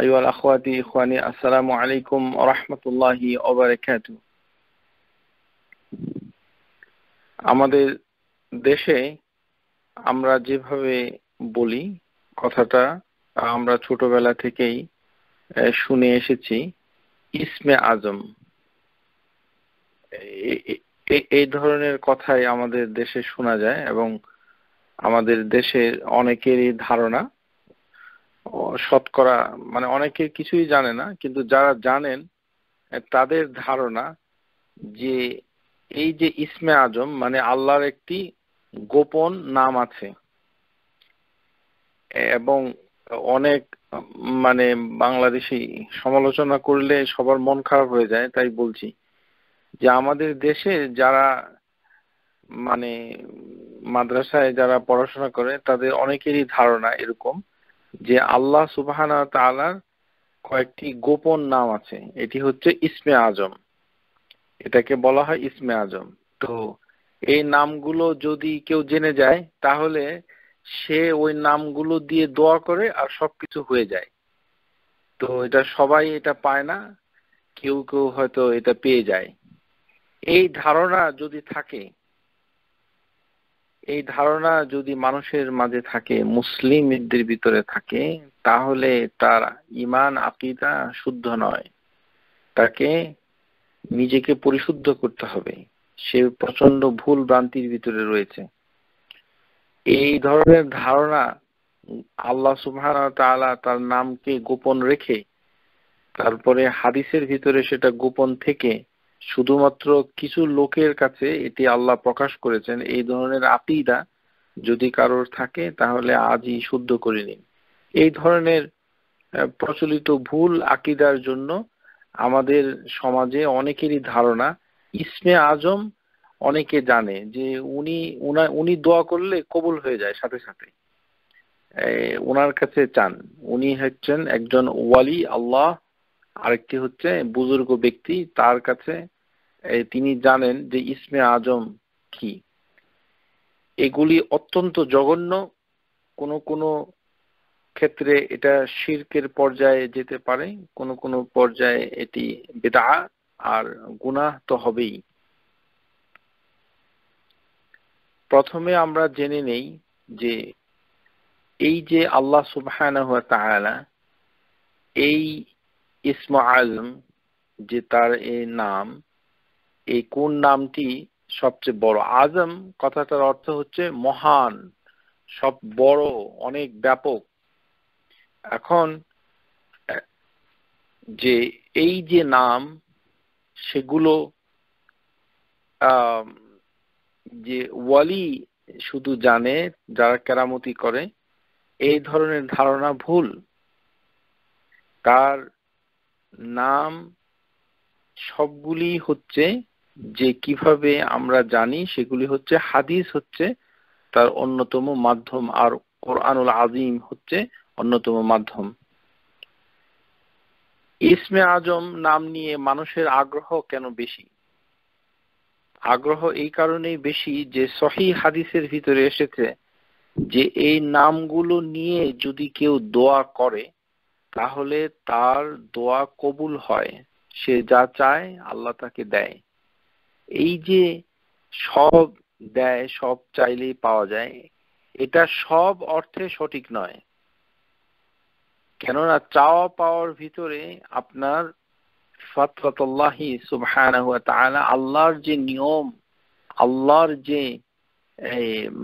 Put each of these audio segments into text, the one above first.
আইওয়াল আখওয়াতি ইখওয়ানি আসসালামু আলাইকুম রহমতুল্লাহি আমাদের দেশে আমরা যেভাবে বলি কথাটা আমরা ছোটবেলা থেকেই শুনে এসেছি ইসমে আজম এই ধরনের কথাই আমাদের দেশে শোনা যায় এবং আমাদের দেশের অনেকেরই ধারণা শতকরা মানে অনেকে কিছুই জানে না কিন্তু যারা জানেন তাদের ধারণা যে এই যে ইসমে আজম মানে আল্লাহর একটি গোপন নাম আছে এবং অনেক মানে বাংলাদেশি সমালোচনা করলে সবার মন খারাপ হয়ে যায় তাই বলছি যে আমাদের দেশে যারা মানে মাদ্রাসায় যারা পড়াশোনা করে তাদের অনেকেরই ধারণা এরকম যে আল্লাহ সুবাহানা তালার কয়েকটি গোপন নাম আছে এটি হচ্ছে ইসমে আজম এটাকে বলা হয় ইসমে আজম তো এই নামগুলো যদি কেউ জেনে যায় তাহলে সে ওই নামগুলো দিয়ে দোয়া করে আর সবকিছু হয়ে যায় তো এটা সবাই এটা পায় না কেউ কেউ হয়তো এটা পেয়ে যায় এই ধারণা যদি থাকে এই ধারণা যদি মানুষের মাঝে থাকে মুসলিমদের ভিতরে থাকে তাহলে তার ইমান আকিদা শুদ্ধ নয় তাকে নিজেকে পরিশুদ্ধ করতে হবে সে প্রচন্ড ভুল ভ্রান্তির ভিতরে রয়েছে এই ধরনের ধারণা আল্লাহ সুবহান তার নামকে গোপন রেখে তারপরে হাদিসের ভিতরে সেটা গোপন থেকে শুধুমাত্র কিছু লোকের কাছে এটি আল্লাহ প্রকাশ করেছেন এই ধরনের আকিদা যদি কারোর থাকে তাহলে আজই শুদ্ধ করে নিন এই ধরনের প্রচলিত ভুল আকিদার জন্য আমাদের সমাজে অনেকেরই ধারণা ইসমে আজম অনেকে জানে যে উনি উনি দোয়া করলে কবুল হয়ে যায় সাথে সাথে ওনার কাছে চান উনি হচ্ছেন একজন ওয়ালি আল্লাহ আরেকটি হচ্ছে বুজুর্গ ব্যক্তি তার কাছে তিনি জানেন যে ইসমে আজম কি এগুলি অত্যন্ত জঘন্য কোন কোন ক্ষেত্রে এটা শির্কের পর্যায়ে যেতে পারে কোন কোন পর্যায়ে এটি বেদা আর গুনাহ তো হবেই প্রথমে আমরা জেনে নেই যে এই যে আল্লাহ সুবাহ এই ইসম আজম যে তার এই নাম এই কোন নামটি সবচেয়ে বড় আজম কথাটার অর্থ হচ্ছে মহান সব বড় অনেক ব্যাপক এখন যে এই যে নাম সেগুলো যে ওয়ালি শুধু জানে যারা কেরামতি করে এই ধরনের ধারণা ভুল তার নাম সবগুলি হচ্ছে যে কিভাবে আমরা জানি সেগুলি হচ্ছে হাদিস হচ্ছে তার অন্যতম মাধ্যম আর কোরআনুল আজিম হচ্ছে অন্যতম মাধ্যম ইসমে আজম নাম নিয়ে মানুষের আগ্রহ কেন বেশি আগ্রহ এই কারণেই বেশি যে সহি হাদিসের ভিতরে এসেছে যে এই নামগুলো নিয়ে যদি কেউ দোয়া করে তাহলে তার দোয়া কবুল হয় সে যা চায় আল্লাহ তাকে দেয় এই যে সব দেয় সব চাইলেই পাওয়া যায় এটা সব অর্থে সঠিক নয় কেননা চাওয়া পাওয়ার ভিতরে আপনার ফতফতল্লাহি সুবহানাহু তাআলা আল্লাহর যে নিয়ম আল্লাহর যে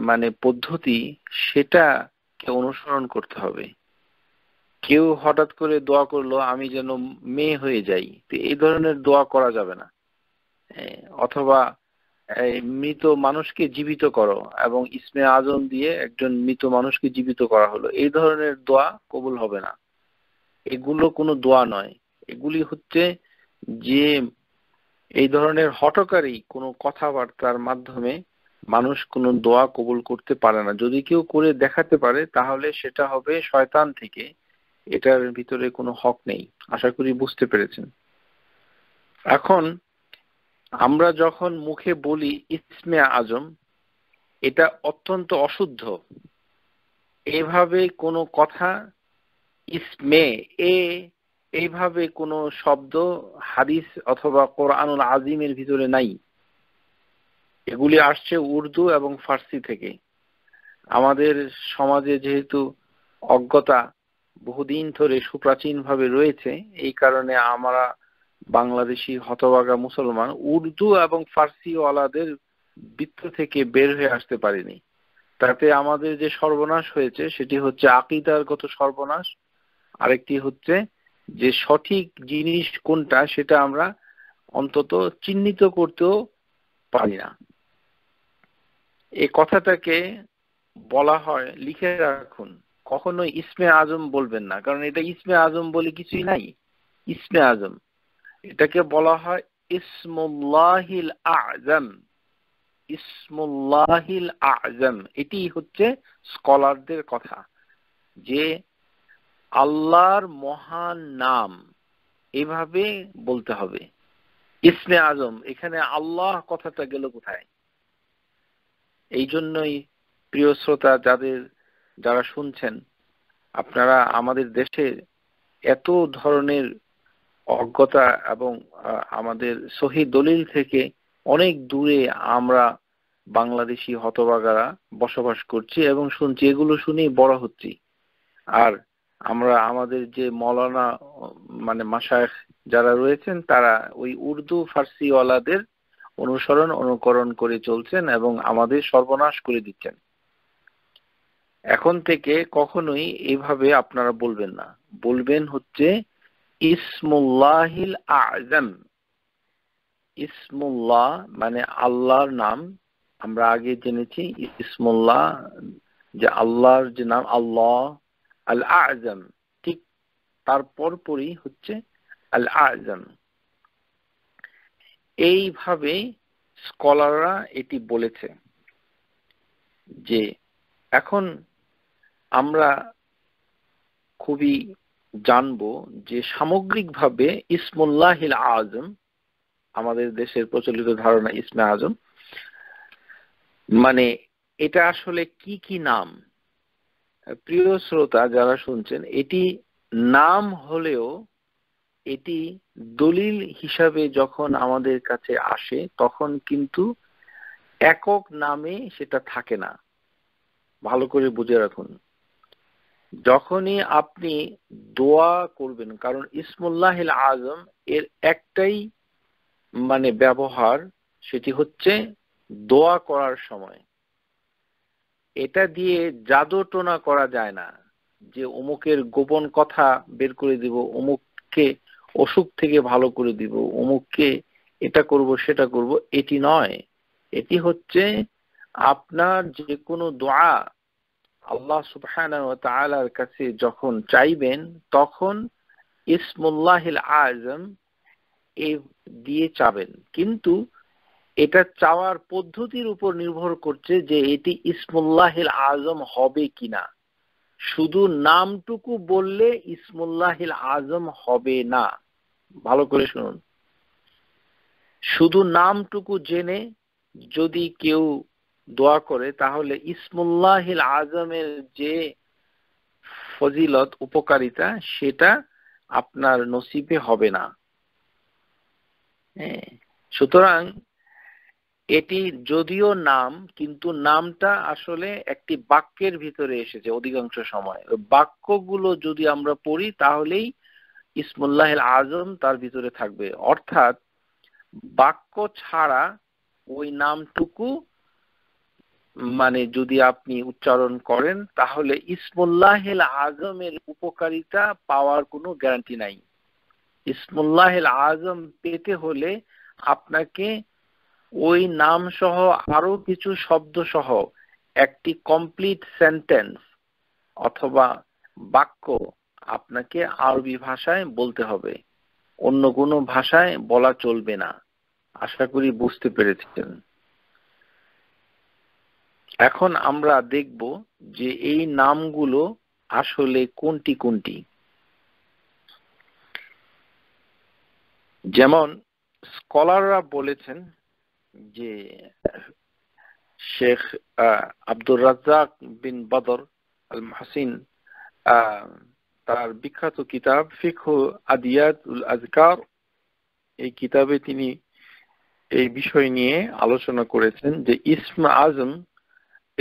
মানে পদ্ধতি সেটাকে অনুসরণ করতে হবে কেউ হঠাৎ করে দোয়া করলো আমি যেন মেয়ে হয়ে যাই তো এই ধরনের দোয়া করা যাবে না অথবা মৃত মানুষকে জীবিত করো এবং ইসমে আজম দিয়ে একজন মৃত মানুষকে জীবিত করা হলো এই ধরনের দোয়া কবুল হবে না এগুলো কোনো দোয়া নয় এগুলি হচ্ছে যে এই ধরনের হটকারী কোনো কথাবার্তার মাধ্যমে মানুষ কোনো দোয়া কবুল করতে পারে না যদি কেউ করে দেখাতে পারে তাহলে সেটা হবে শয়তান থেকে এটার ভিতরে কোনো হক নেই আশা করি বুঝতে পেরেছেন এখন আমরা যখন মুখে বলি ইসমে আজম এটা অত্যন্ত অশুদ্ধ এভাবে কোনো কথা ইসমে এ এইভাবে কোনো শব্দ হাদিস অথবা কোরআনুল আজিমের ভিতরে নাই এগুলি আসছে উর্দু এবং ফার্সি থেকে আমাদের সমাজে যেহেতু অজ্ঞতা বহুদিন ধরে সুপ্রাচীন ভাবে রয়েছে এই কারণে আমরা বাংলাদেশি হতবাগা মুসলমান উর্দু এবং ফার্সি ওয়ালাদের বৃত্ত থেকে বের হয়ে আসতে পারিনি তাতে আমাদের যে সর্বনাশ হয়েছে সেটি হচ্ছে আকিদারগত সর্বনাশ আরেকটি হচ্ছে যে সঠিক জিনিস কোনটা সেটা আমরা অন্তত চিহ্নিত করতেও পারি না এ কথাটাকে বলা হয় লিখে রাখুন কখনো ইসমে আজম বলবেন না কারণ এটা ইসমে আজম বলে কিছুই নাই ইসমে আজম এটাকে বলা হয় ইসমুল্লাহিল আজম ইসমুল্লাহিল আজম এটি হচ্ছে স্কলারদের কথা যে আল্লাহর মহান নাম এভাবে বলতে হবে ইসমে আজম এখানে আল্লাহ কথাটা গেল কোথায় এই জন্যই প্রিয় শ্রোতা যাদের যারা শুনছেন আপনারা আমাদের দেশে এত ধরনের অজ্ঞতা এবং আমাদের সহি দলিল থেকে অনেক দূরে আমরা বাংলাদেশি হতবাগারা বসবাস করছি এবং শুনছি এগুলো শুনেই বড় হচ্ছি আর আমরা আমাদের যে মৌলানা মানে মাসায় যারা রয়েছেন তারা ওই উর্দু ফার্সিওয়ালাদের অনুসরণ অনুকরণ করে চলছেন এবং আমাদের সর্বনাশ করে দিচ্ছেন এখন থেকে কখনোই এভাবে আপনারা বলবেন না বলবেন হচ্ছে ইসমুল্লাহিল আজম ইসমুল্লাহ মানে আল্লাহর নাম আমরা আগে জেনেছি ইসমুল্লাহ যে আল্লাহর যে নাম আল্লাহ আল আজম ঠিক তারপর পরই হচ্ছে আল আজম এইভাবে স্কলাররা এটি বলেছে যে এখন আমরা খুবই জানব যে সামগ্রিকভাবে ইসমুল্লাহিল আজম আমাদের দেশের প্রচলিত ধারণা ইসমে আজম মানে এটা আসলে কি কি নাম প্রিয় শ্রোতা যারা শুনছেন এটি নাম হলেও এটি দলিল হিসাবে যখন আমাদের কাছে আসে তখন কিন্তু একক নামে সেটা থাকে না ভালো করে বুঝে রাখুন যখনই আপনি দোয়া করবেন কারণ ইসমুল্লাহ আজম এর একটাই মানে ব্যবহার সেটি হচ্ছে দোয়া করার সময় এটা দিয়ে জাদু টোনা করা যায় না যে অমুকের গোপন কথা বের করে দিব অমুককে অসুখ থেকে ভালো করে দিব অমুককে এটা করব সেটা করব এটি নয় এটি হচ্ছে আপনার যে কোনো দোয়া আল্লাহ সুবহানার কাছে যখন চাইবেন তখন ইসমুল্লাহিল আজম এ দিয়ে চাবেন কিন্তু এটা চাওয়ার পদ্ধতির উপর নির্ভর করছে যে এটি ইসমুল্লাহিল আজম হবে কিনা শুধু নামটুকু বললে ইসমুল্লাহিল আজম হবে না ভালো করে শুনুন শুধু নামটুকু জেনে যদি কেউ দোয়া করে তাহলে ইসমুল্লাহিল আজমের যে ফজিলত উপকারিতা সেটা আপনার নসিবে হবে না হ্যাঁ। সুতরাং এটি যদিও নাম কিন্তু নামটা আসলে একটি বাক্যের ভিতরে এসেছে অধিকাংশ সময় বাক্যগুলো যদি আমরা পড়ি তাহলেই ইসমুল্লাহ আজম তার ভিতরে থাকবে অর্থাৎ বাক্য ছাড়া ওই নামটুকু মানে যদি আপনি উচ্চারণ করেন তাহলে ইসমুল্লাহিল আজমের উপকারিতা পাওয়ার কোনো গ্যারান্টি নাই ইসমুল্লাহিল আজম পেতে হলে আপনাকে ওই নাম সহ আরো কিছু শব্দ সহ একটি কমপ্লিট সেন্টেন্স অথবা বাক্য আপনাকে আরবি ভাষায় বলতে হবে অন্য কোনো ভাষায় বলা চলবে না আশা করি বুঝতে পেরেছেন এখন আমরা দেখব যে এই নামগুলো আসলে কোনটি কোনটি যেমন স্কলাররা বলেছেন যে শেখ আব্দুর রাজ্জাক বিন বদর আল মাহসিন তার বিখ্যাত কিতাব ফিকহ আদিয়াত উল আজকার এই কিতাবে তিনি এই বিষয় নিয়ে আলোচনা করেছেন যে ইসম আজম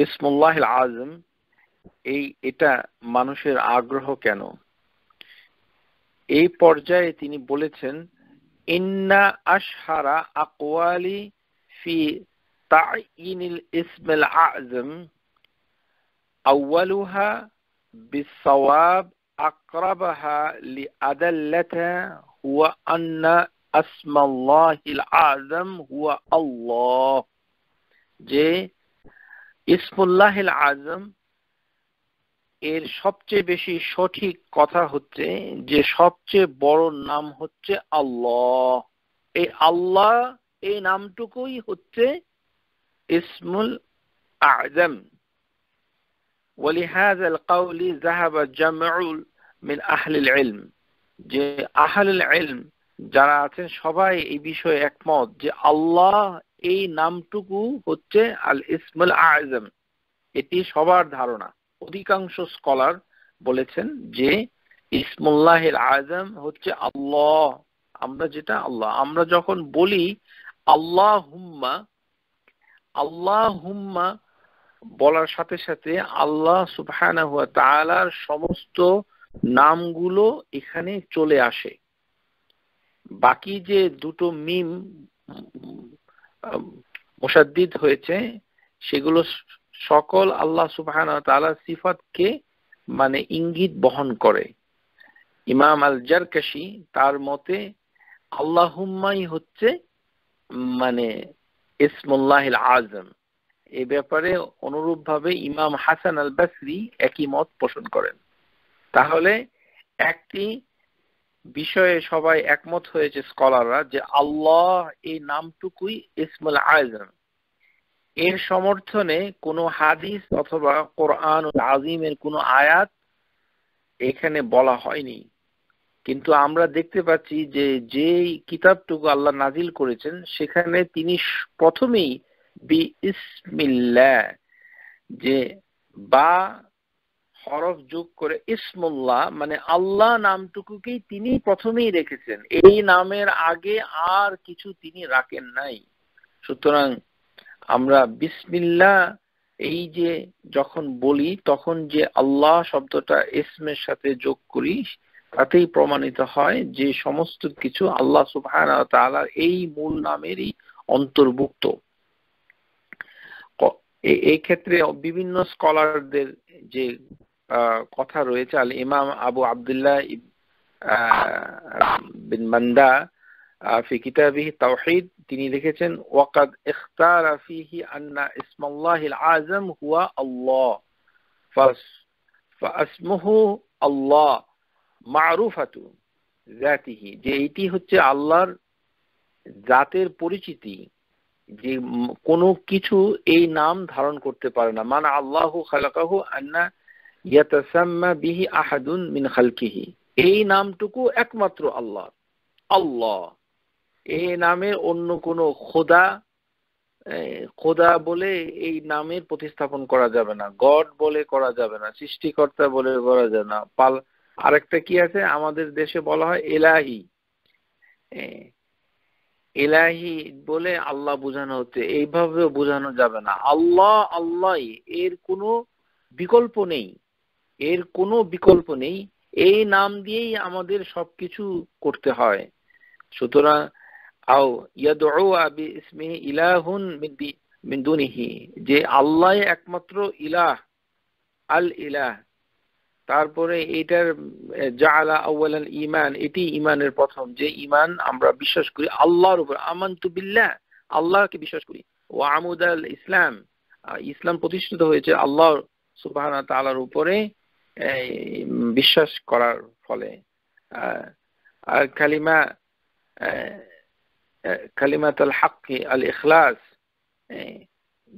ইসমুল্লাহ আজম এই এটা মানুষের আগ্রহ কেন এই পর্যায়ে তিনি বলেছেন ইন্না আশহারা আকওয়ালি ফি তাইনিল ইসমিল আজম আউয়ালুহা বিসওয়াব আকরাবহা লিআদাল্লাতা হুয়া আন্না আসমাল্লাহিল আজম হুয়া আল্লাহ যে ইসমুল্লাহিল আজম এর সবচেয়ে বেশি সঠিক কথা হচ্ছে যে সবচেয়ে বড় নাম হচ্ছে আল্লাহ এই আল্লাহ এই নামটুকুই হচ্ছে ইসমুল আজম ولهذا القول ذهب جمع من أهل العلم যে আহল ইলম যারা আছেন সবাই এই বিষয়ে একমত যে আল্লাহ এই নামটুকু হচ্ছে আল ইসমুল আজম এটি সবার ধারণা অধিকাংশ স্কলার বলেছেন যে ইসমুল্লাহের আজম হচ্ছে আল্লাহ আমরা যেটা আল্লাহ আমরা যখন বলি আল্লাহ হুম্মা আল্লাহ হুম্মা বলার সাথে সাথে আল্লাহ সুফহানা হুয়া তালার সমস্ত নামগুলো এখানে চলে আসে বাকি যে দুটো মিম মোসাদ্দিদ হয়েছে সেগুলো সকল আল্লাহ সুবাহান তালা সিফাতকে মানে ইঙ্গিত বহন করে ইমাম আল জারকাশি তার মতে আল্লাহুম্মাই হচ্ছে মানে ইসমুল্লাহিল আজম এ ব্যাপারে অনুরূপভাবে ইমাম হাসান আল বাসরি একই মত পোষণ করেন তাহলে একটি বিষয়ে সবাই একমত হয়েছে স্কলাররা যে আল্লাহ এই নামটুকুই ইসমুল আজম এর সমর্থনে কোনো হাদিস অথবা কোরআন আজিমের কোনো আয়াত এখানে বলা হয়নি কিন্তু আমরা দেখতে পাচ্ছি যে যে কিতাবটুকু আল্লাহ নাজিল করেছেন সেখানে তিনি প্রথমেই বি ইসমিল্লা যে বা হরফ যোগ করে ইসমুল্লাহ মানে আল্লাহ নামটুকুকেই তিনি প্রথমেই রেখেছেন এই নামের আগে আর কিছু তিনি রাখেন নাই সুতরাং আমরা বিসমিল্লা এই যে যখন বলি তখন যে আল্লাহ শব্দটা ইসমের সাথে যোগ করি তাতেই প্রমাণিত হয় যে সমস্ত কিছু আল্লাহ সুবাহ এই মূল নামেরই অন্তর্ভুক্ত এই ক্ষেত্রে বিভিন্ন স্কলারদের যে কথা রয়েছে আল ইমাম আবু আবদুল্লাহ বিন মান্দা ফি কিতাবিহি তিনি লিখেছেন ওয়াকাদ ইখতার ফিহি আন্না ইসমাল্লাহিল হুয়া আল্লাহ ফাসমুহু আল্লাহ মারুফাতু জাতিহি যে এটি হচ্ছে আল্লাহর জাতের পরিচিতি যে কোনো কিছু এই নাম ধারণ করতে পারে না মানে আল্লাহু খালাকাহু আন্না বিহি আহাদুন মিন খালকিহি এই নামটুকু একমাত্র আল্লাহ আল্লাহ এই নামে অন্য কোনো খোদা খোদা বলে এই নামের প্রতিস্থাপন করা যাবে না গড বলে করা যাবে না সৃষ্টিকর্তা বলে করা যাবে না পাল আরেকটা কি আছে আমাদের দেশে বলা হয় এলাহি এলাহি বলে আল্লাহ বোঝানো হচ্ছে এইভাবে বোঝানো যাবে না আল্লাহ আল্লাহ এর কোনো বিকল্প নেই এর কোনো বিকল্প নেই এই নাম দিয়েই আমাদের সবকিছু করতে হয় সুতরাং আও ইয়াদউ ইলাহুন যে আল্লাহ একমাত্র ইলাহ আল ইলাহ তারপরে এটার জালা ইমান এটি ইমানের প্রথম যে ইমান আমরা বিশ্বাস করি আল্লাহর উপর তু বিল্লাহ আল্লাহকে বিশ্বাস করি ও আমুদ আল ইসলাম ইসলাম প্রতিষ্ঠিত হয়েছে আল্লাহ সুবাহ তালার উপরে বিশ্বাস করার ফলে আর কালিমা কালিমাত আল হাক্কি আল ইখলাস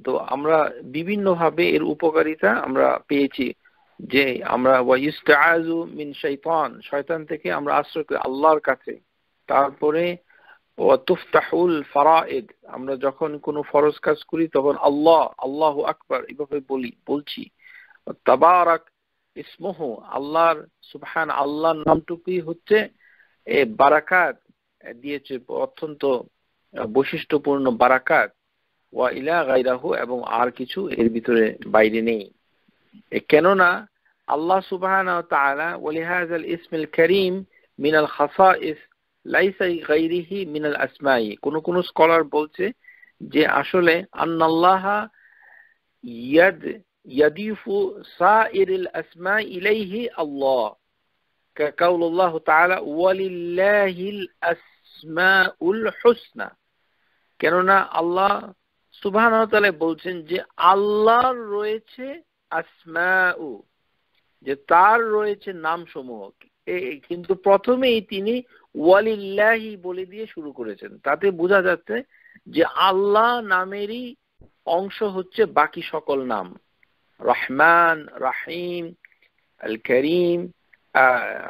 তো আমরা বিভিন্ন ভাবে এর উপকারিতা আমরা পেয়েছি যে আমরা মিন শয়তান থেকে আমরা আশ্রয় করি আল্লাহর কাছে তারপরে তুফতাহুল ফারায়েদ আমরা যখন কোনো ফরজ কাজ করি তখন আল্লাহ আল্লাহ আকবার এভাবে বলি বলছি তাবারাক ইসমহ আল্লাহর সুবহান আল্লাহর নামটুকুই হচ্ছে এ বারাকাত দিয়েছে অত্যন্ত বৈশিষ্ট্যপূর্ণ বারাকাত ওয়া ইলা গাইরাহু এবং আর কিছু এর ভিতরে বাইরে নেই কেননা আল্লাহ সুবহান তাআলা ওয়ালিহাজ আল ইসমিল করিম মিনাল খাসাইস লাইসা গাইরিহি মিনাল আসমাই কোন কোন স্কলার বলছে যে আসলে আন্নাল্লাহা ইয়াদ يضيف سائر الأسماء إليه الله كقول الله تعالى ولله الأسماء الحسنى কেননা আল্লাহ সুবাহ বলছেন যে আল্লাহর রয়েছে আসমাউ যে তার রয়েছে নাম সমূহ কিন্তু প্রথমেই তিনি ওয়ালিল্লাহি বলে দিয়ে শুরু করেছেন তাতে বোঝা যাচ্ছে যে আল্লাহ নামেরই অংশ হচ্ছে বাকি সকল নাম রহমান রাহিম আল করিম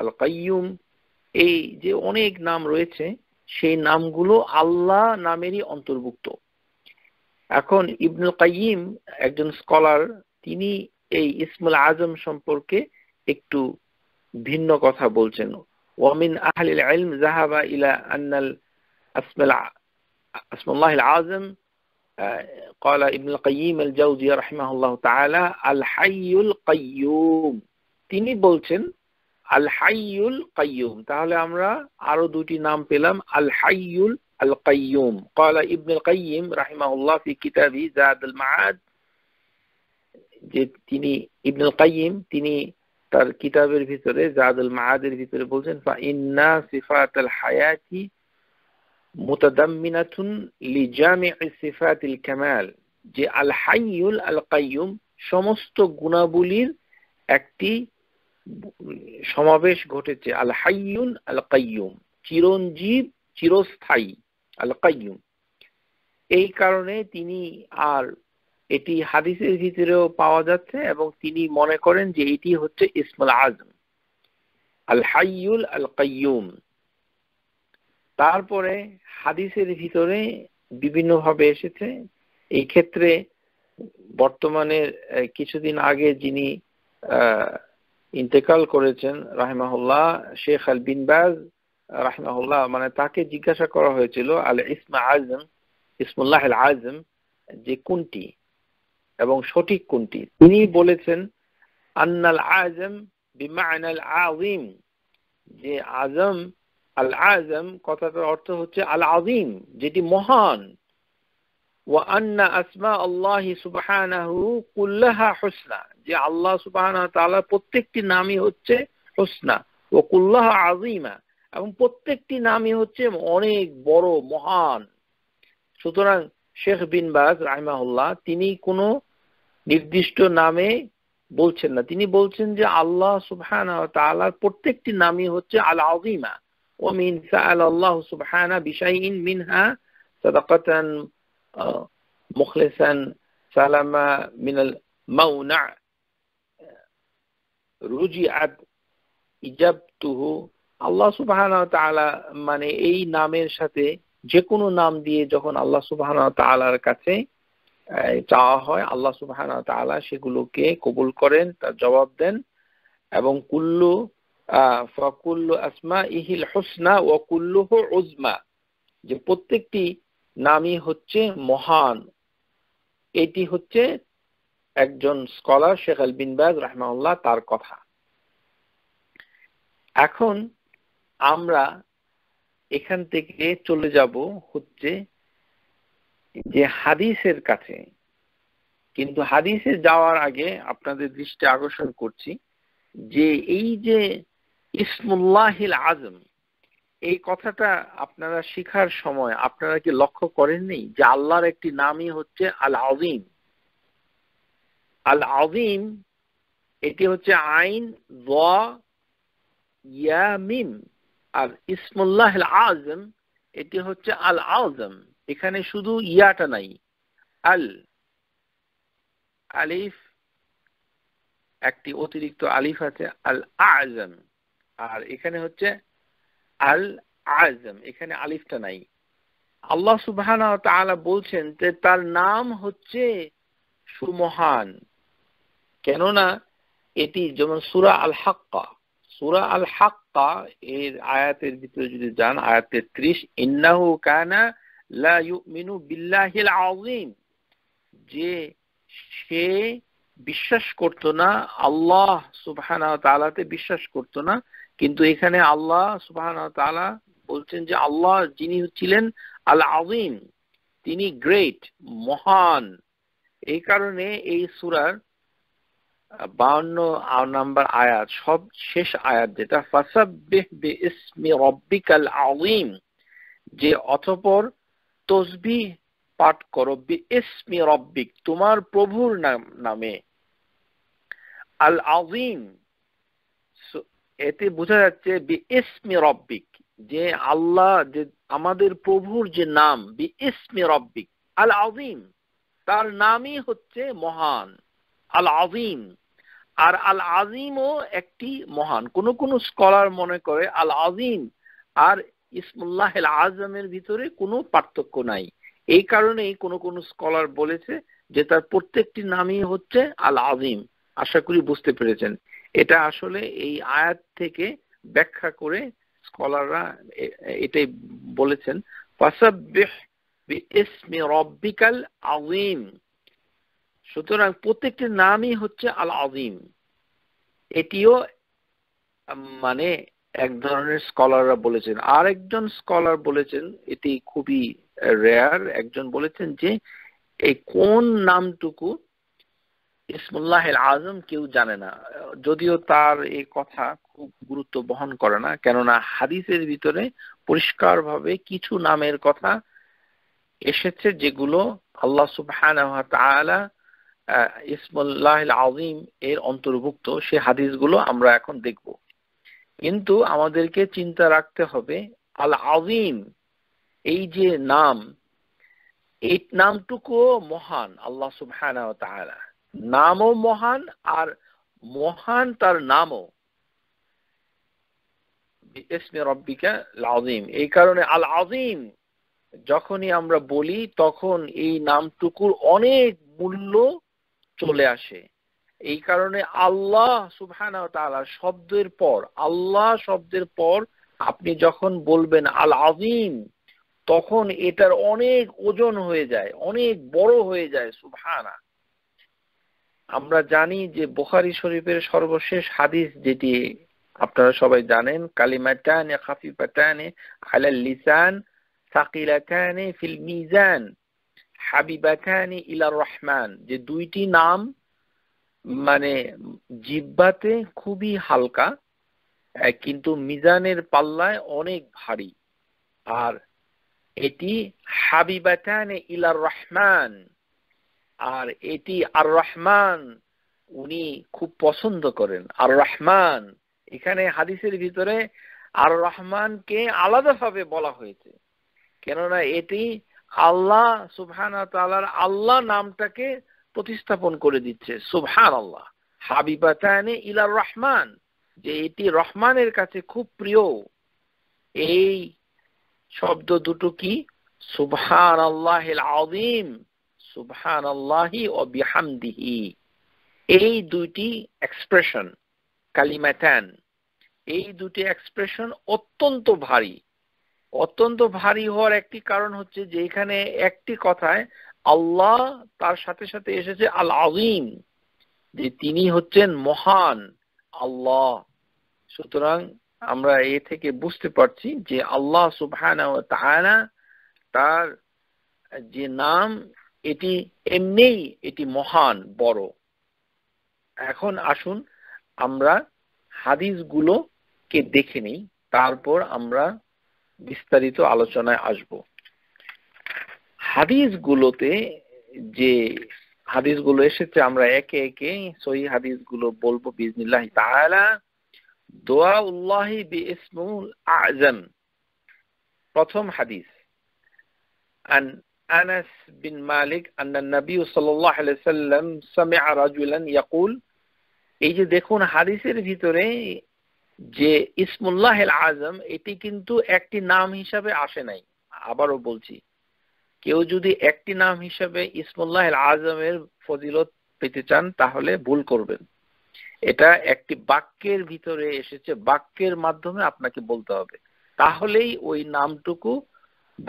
আল কাইম এই যে অনেক নাম রয়েছে সেই নামগুলো আল্লাহ নামেরই অন্তর্ভুক্ত এখন ইবনুল কাইম একজন স্কলার তিনি এই ইসমুল আজম সম্পর্কে একটু ভিন্ন কথা বলছেন ওয়ামিন আহলিল ইলম জাহাবা ইলা আন্নাল আসমুল্লাহ আজম قال ابن القيم الجوزي رحمه الله تعالى الحي القيوم تني বলছেন الحي القيوم تعالى امرا আরো দুটি নাম الحي القيوم قال ابن القيم رحمه الله في كتابه زاد المعاد তিনি ابن القيم تني তার কিতাবের ভিতরে زاد المعاد এর ভিতরে বলছেন فان صفات الحياه মুতাদাম্মিনাতুন লি জামি সিফাতিল কামাল যে আল হাইয়ুল আল কাইয়ুম সমস্ত গুণাবলীর একটি সমাবেশ ঘটেছে আল হাইয়ুল আল কাইয়ুম চিরঞ্জীব চিরস্থায়ী আল কাইয়ুম এই কারণে তিনি আর এটি হাদিসের ভিতরেও পাওয়া যাচ্ছে এবং তিনি মনে করেন যে এটি হচ্ছে ইসমুল আজম আল হাইয়ুল আল কাইয়ুম তারপরে হাদিসের ভিতরে ভাবে এসেছে এই ক্ষেত্রে বর্তমানে কিছুদিন আগে যিনি ইন্তেকাল করেছেন রাহেমাহুল্লাহ শেখ আল বিন বাজ রাহেমাহুল্লাহ মানে তাকে জিজ্ঞাসা করা হয়েছিল আল ইসমা আজম ইসমুল্লাহ আজম যে কোনটি এবং সঠিক কোনটি তিনি বলেছেন আন্নাল আজম বিমা আনাল আজিম যে আজম আল আজম কথাটার অর্থ হচ্ছে আল আজিম যেটি মহান وأن أسماء الله سبحانه كلها حسنى যে আল্লাহ সুবহানাহু ওয়া তাআলা প্রত্যেকটি নামই হচ্ছে হোসনা ও কুল্লাহা আযীমা এবং প্রত্যেকটি নামই হচ্ছে অনেক বড় মহান সুতরাং শেখ বিন বাজ রাহিমাহুল্লাহ তিনি কোন নির্দিষ্ট নামে বলছেন না তিনি বলছেন যে আল্লাহ সুবহানাহু ওয়া তাআলার প্রত্যেকটি নামই হচ্ছে আল আযীমা ومن فعل الله سبحانه بشيء منها صدقة مخلصا سلما من المونع রুজিআত ইজাবতুহু আল্লাহ সুবাহান মানে এই নামের সাথে যে কোনো নাম দিয়ে যখন আল্লাহ সুবাহান তালার কাছে চাওয়া হয় আল্লাহ সুবাহান তালা সেগুলোকে কবুল করেন তার জবাব দেন এবং কুল্লু ফকুল্লু আসমা ইহিল হোসনা ওকুল্লুহ উজমা যে প্রত্যেকটি নামই হচ্ছে মহান এটি হচ্ছে একজন স্কলার শেখ আল বিনবাজ রহমাউল্লাহ তার কথা এখন আমরা এখান থেকে চলে যাব হচ্ছে যে হাদিসের কাছে কিন্তু হাদিসে যাওয়ার আগে আপনাদের দৃষ্টি আকর্ষণ করছি যে এই যে ইসমুল্লাহিল আজম এই কথাটা আপনারা শিখার সময় আপনারা কি লক্ষ্য করেননি যে আল্লাহর একটি নামই হচ্ছে আল আজিম আল আজিম এটি হচ্ছে আইন ইয়ামিম আর ইসমুল্লাহ আজম এটি হচ্ছে আল আজম এখানে শুধু ইয়াটা নাই আল আলিফ একটি অতিরিক্ত আলিফ আছে আল আজম আর এখানে হচ্ছে আল আজম এখানে আলিফটা নাই আল্লাহ সুবাহ বলছেন যে তার নাম হচ্ছে সুমহান কেননা এটি যেমন সুরা আল হাক্কা সুরা আল হাক্কা এর আয়াতের ভিতরে যদি যান আয়াত তেত্রিশ ইন্নাহু কানা লা ইউমিনু বিল্লাহিল আযীম যে সে বিশ্বাস করত না আল্লাহ সুবহানাহু ওয়া তাআলাতে বিশ্বাস করত না কিন্তু এখানে আল্লাহ সুবাহ তালা বলছেন যে আল্লাহ যিনি ছিলেন আল আজিম তিনি গ্রেট মহান এই কারণে এই সুরার বাউন্ন নাম্বার আয়াত সব শেষ আয়াত যেটা আজিম যে অথপর তসবি পাঠ করো ইসমি রব্বিক তোমার প্রভুর নাম নামে আল আজিম এতে বোঝা যাচ্ছে বি রব্বিক যে আল্লাহ যে আমাদের প্রভুর যে নাম বি রব্বিক আল আজিম তার নামই হচ্ছে মহান আল আজিম আর আল আজিমও একটি মহান কোন কোন স্কলার মনে করে আল আজিম আর ইসমুল্লাহ আজমের ভিতরে কোনো পার্থক্য নাই এই কারণেই কোন কোন স্কলার বলেছে যে তার প্রত্যেকটি নামই হচ্ছে আল আজিম আশা করি বুঝতে পেরেছেন এটা আসলে এই আয়াত থেকে ব্যাখ্যা করে স্কলাররা এটাই বলেছেন সুতরাং প্রত্যেকটি নামই হচ্ছে আল আজিম এটিও মানে এক ধরনের স্কলাররা বলেছেন আর একজন স্কলার বলেছেন এটি খুবই রেয়ার একজন বলেছেন যে এই কোন নামটুকু ইসমুল্লাহ আজম কেউ জানে না যদিও তার এ কথা খুব গুরুত্ব বহন করে না কেননা হাদিসের ভিতরে পরিষ্কারভাবে কিছু নামের কথা এসেছে যেগুলো আল্লাহ সুবহান ইসমুল্লাহ আজিম এর অন্তর্ভুক্ত সে হাদিসগুলো আমরা এখন দেখব কিন্তু আমাদেরকে চিন্তা রাখতে হবে আল আজিম এই যে নাম এই নামটুকুও মহান আল্লাহ সুবহান তালা নামও মহান আর মহান তার নামও ইসমে আজিম এই কারণে আল আজিম যখনই আমরা বলি তখন এই নামটুকুর অনেক মূল্য চলে আসে এই কারণে আল্লাহ সুবহানা শব্দের পর আল্লাহ শব্দের পর আপনি যখন বলবেন আল আজিম তখন এটার অনেক ওজন হয়ে যায় অনেক বড় হয়ে যায় সুবহানা আমরা জানি যে বোখারি শরীফের সর্বশেষ হাদিস যেটি আপনারা সবাই জানেন কালিমাতান খাফিফাতান আলাল লিসান সাকিলাতান ফিল মিজান হাবিবাতান ইলা রহমান যে দুইটি নাম মানে জিব্বাতে খুবই হালকা কিন্তু মিজানের পাল্লায় অনেক ভারী আর এটি হাবিবাতান ইলা রহমান আর এটি আর রহমান উনি খুব পছন্দ করেন আর রহমান এখানে হাদিসের ভিতরে আর রহমানকে আলাদাভাবে বলা হয়েছে কেননা এটি আল্লাহ সুবহান তালার আল্লাহ নামটাকে প্রতিস্থাপন করে দিচ্ছে সুবহান আল্লাহ হাবিবাতানে ইলার রহমান যে এটি রহমানের কাছে খুব প্রিয় এই শব্দ দুটো কি সুবহান আল্লাহ আদিম সুবহান ও বিহামদিহি এই দুইটি এক্সপ্রেশন কালিমাতান এই দুটি এক্সপ্রেশন অত্যন্ত ভারী অত্যন্ত ভারী হওয়ার একটি কারণ হচ্ছে যে এখানে একটি কথায় আল্লাহ তার সাথে সাথে এসেছে আল আজিম যে তিনি হচ্ছেন মহান আল্লাহ সুতরাং আমরা এ থেকে বুঝতে পারছি যে আল্লাহ সুবহান তার যে নাম এটি এমনিই এটি মহান বড় এখন আসুন আমরা কে দেখে নিই তারপর আমরা বিস্তারিত আলোচনায় আসব হাদিসগুলোতে যে হাদিসগুলো এসেছে আমরা একে একে সহি হাদিসগুলো বলবো বিজনিল্লাহ তাআলা দোয়া উল্লাহি বি ইসমুল আজম প্রথম হাদিস আন أنس بن مالك أن النبي صلى الله عليه وسلم سمع رجلا يقول এই যে দেখুন হাদিসের ভিতরে যে ইসমুল্লাহ আজম এটি কিন্তু একটি নাম হিসাবে আসে নাই আবারও বলছি কেউ যদি একটি নাম হিসাবে ইসমুল্লাহ আজমের ফজিলত পেতে চান তাহলে ভুল করবেন এটা একটি বাক্যের ভিতরে এসেছে বাক্যের মাধ্যমে আপনাকে বলতে হবে তাহলেই ওই নামটুকু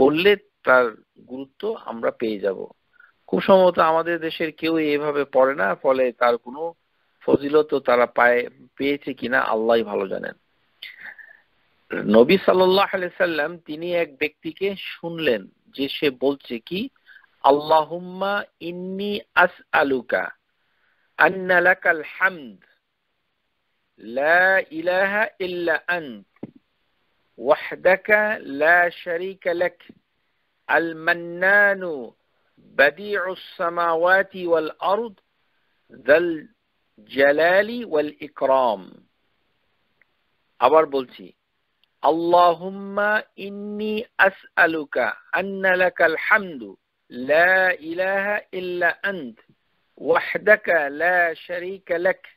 বললে তার গুরুত্ব আমরা পেয়ে যাব খুব সম্ভবত আমাদের দেশের কেউ এভাবে পড়ে না ফলে তার কোনো ফজিলত তারা পায় পেয়েছে কিনা আল্লাহ ভালো জানেন নবী সাল্লাম তিনি এক ব্যক্তিকে শুনলেন যে সে বলছে কি আল্লাহুম্মা ইন্নি আস আলুকা আন্নালাকাল হামদ লা ইলাহা ইল্লা আন্ত ওয়াহদাকা লা শারীকা লাক المنان بديع السماوات والارض ذا الجلال والاكرام আবার বলছি اللهم اني اسالك ان لك الحمد لا اله الا انت وحدك لا شريك لك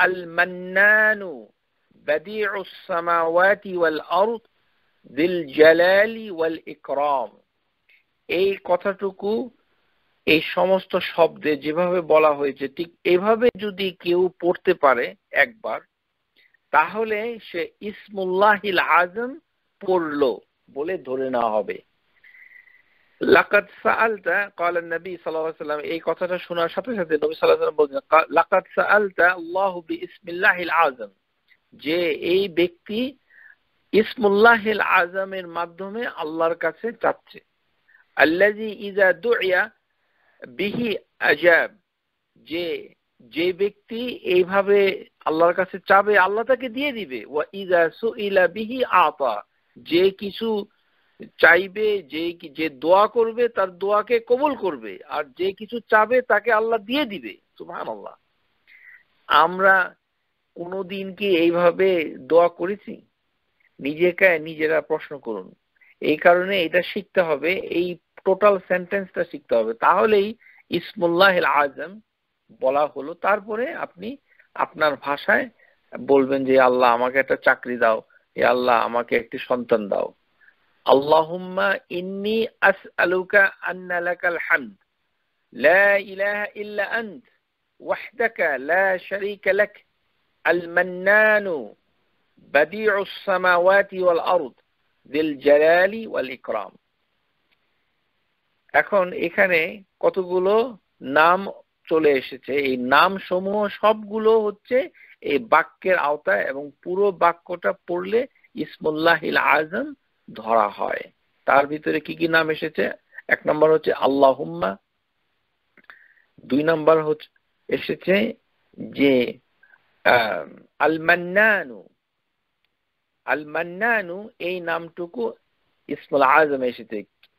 المنان بديع السماوات والارض ذي الجلال والاكرام এই কথাটুকু এই সমস্ত শব্দে যেভাবে বলা হয়েছে ঠিক এভাবে যদি কেউ পড়তে পারে একবার তাহলে সে ইসমুল্লাহিল আজম পড়ল বলে ধরে নেওয়া হবে লাকাত এই কথাটা শোনার সাথে সাথে নবী বলছেন লাকাত সাআলতা আল্লাহ বিসমিল্লাহিল যে এই ব্যক্তি ইসমুল্লাহিল আজমের মাধ্যমে আল্লাহর কাছে চাচ্ছে আল্লাজি ইজা দুয়া বিহি আজাব যে যে ব্যক্তি এইভাবে আল্লাহর কাছে চাবে আল্লাহ তাকে দিয়ে দিবে ওয়া ইজা সুইলা বিহি আপা যে কিছু চাইবে যে যে দোয়া করবে তার দোয়াকে কবুল করবে আর যে কিছু চাবে তাকে আল্লাহ দিয়ে দিবে সুহান আল্লাহ আমরা কোনোদিন কি এইভাবে দোয়া করেছি নিজেকে নিজেরা প্রশ্ন করুন এই কারণে এটা শিখতে হবে এই টোটাল সেন্টেন্সটা শিখতে হবে তাহলেই ইসমুল্লাহ আজম বলা হলো তারপরে আপনি আপনার ভাষায় বলবেন যে আল্লাহ আমাকে একটা চাকরি দাও এ আল্লাহ আমাকে একটি সন্তান দাও আল্লাহুম্মা ইন্নি আস আলুকা আন্না লাকাল হামদ লা ইলাহা ইল্লা আন্ত ওয়াহদাকা লা শারীকা লাক আল মান্নানু বাদিউস সামাওয়াতি ওয়াল আরদ দিল জালালি ওয়াল ইকরাম এখন এখানে কতগুলো নাম চলে এসেছে এই নাম সমূহ সবগুলো হচ্ছে এই বাক্যের আওতায় এবং পুরো বাক্যটা পড়লে ইসমুল্লাহিল আজম ধরা হয় তার ভিতরে কি কি নাম এসেছে এক নম্বর হচ্ছে আল্লাহুম্মা দুই নম্বর হচ্ছে এসেছে যে আলমান্নানু আলমান্নানু এই নামটুকু ইসমুল আজম এসেছে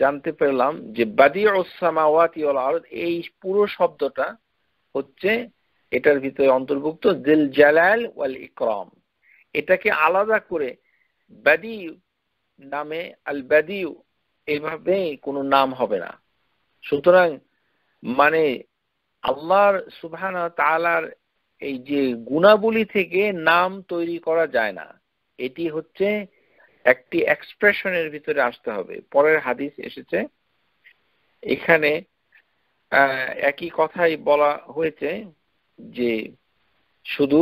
জানতে পেলাম যে বাদি ওসামাওয়াতি আরদ এই পুরো শব্দটা হচ্ছে এটার ভিতরে অন্তর্ভুক্ত জিল জালাল ওয়াল ইকরম এটাকে আলাদা করে বাদি নামে আল বাদি এভাবে কোনো নাম হবে না সুতরাং মানে আল্লাহর সুবহান তালার এই যে গুণাবলী থেকে নাম তৈরি করা যায় না এটি হচ্ছে একটি এক্সপ্রেশনের ভিতরে আসতে হবে পরের হাদিস এসেছে এখানে একই কথাই বলা হয়েছে যে শুধু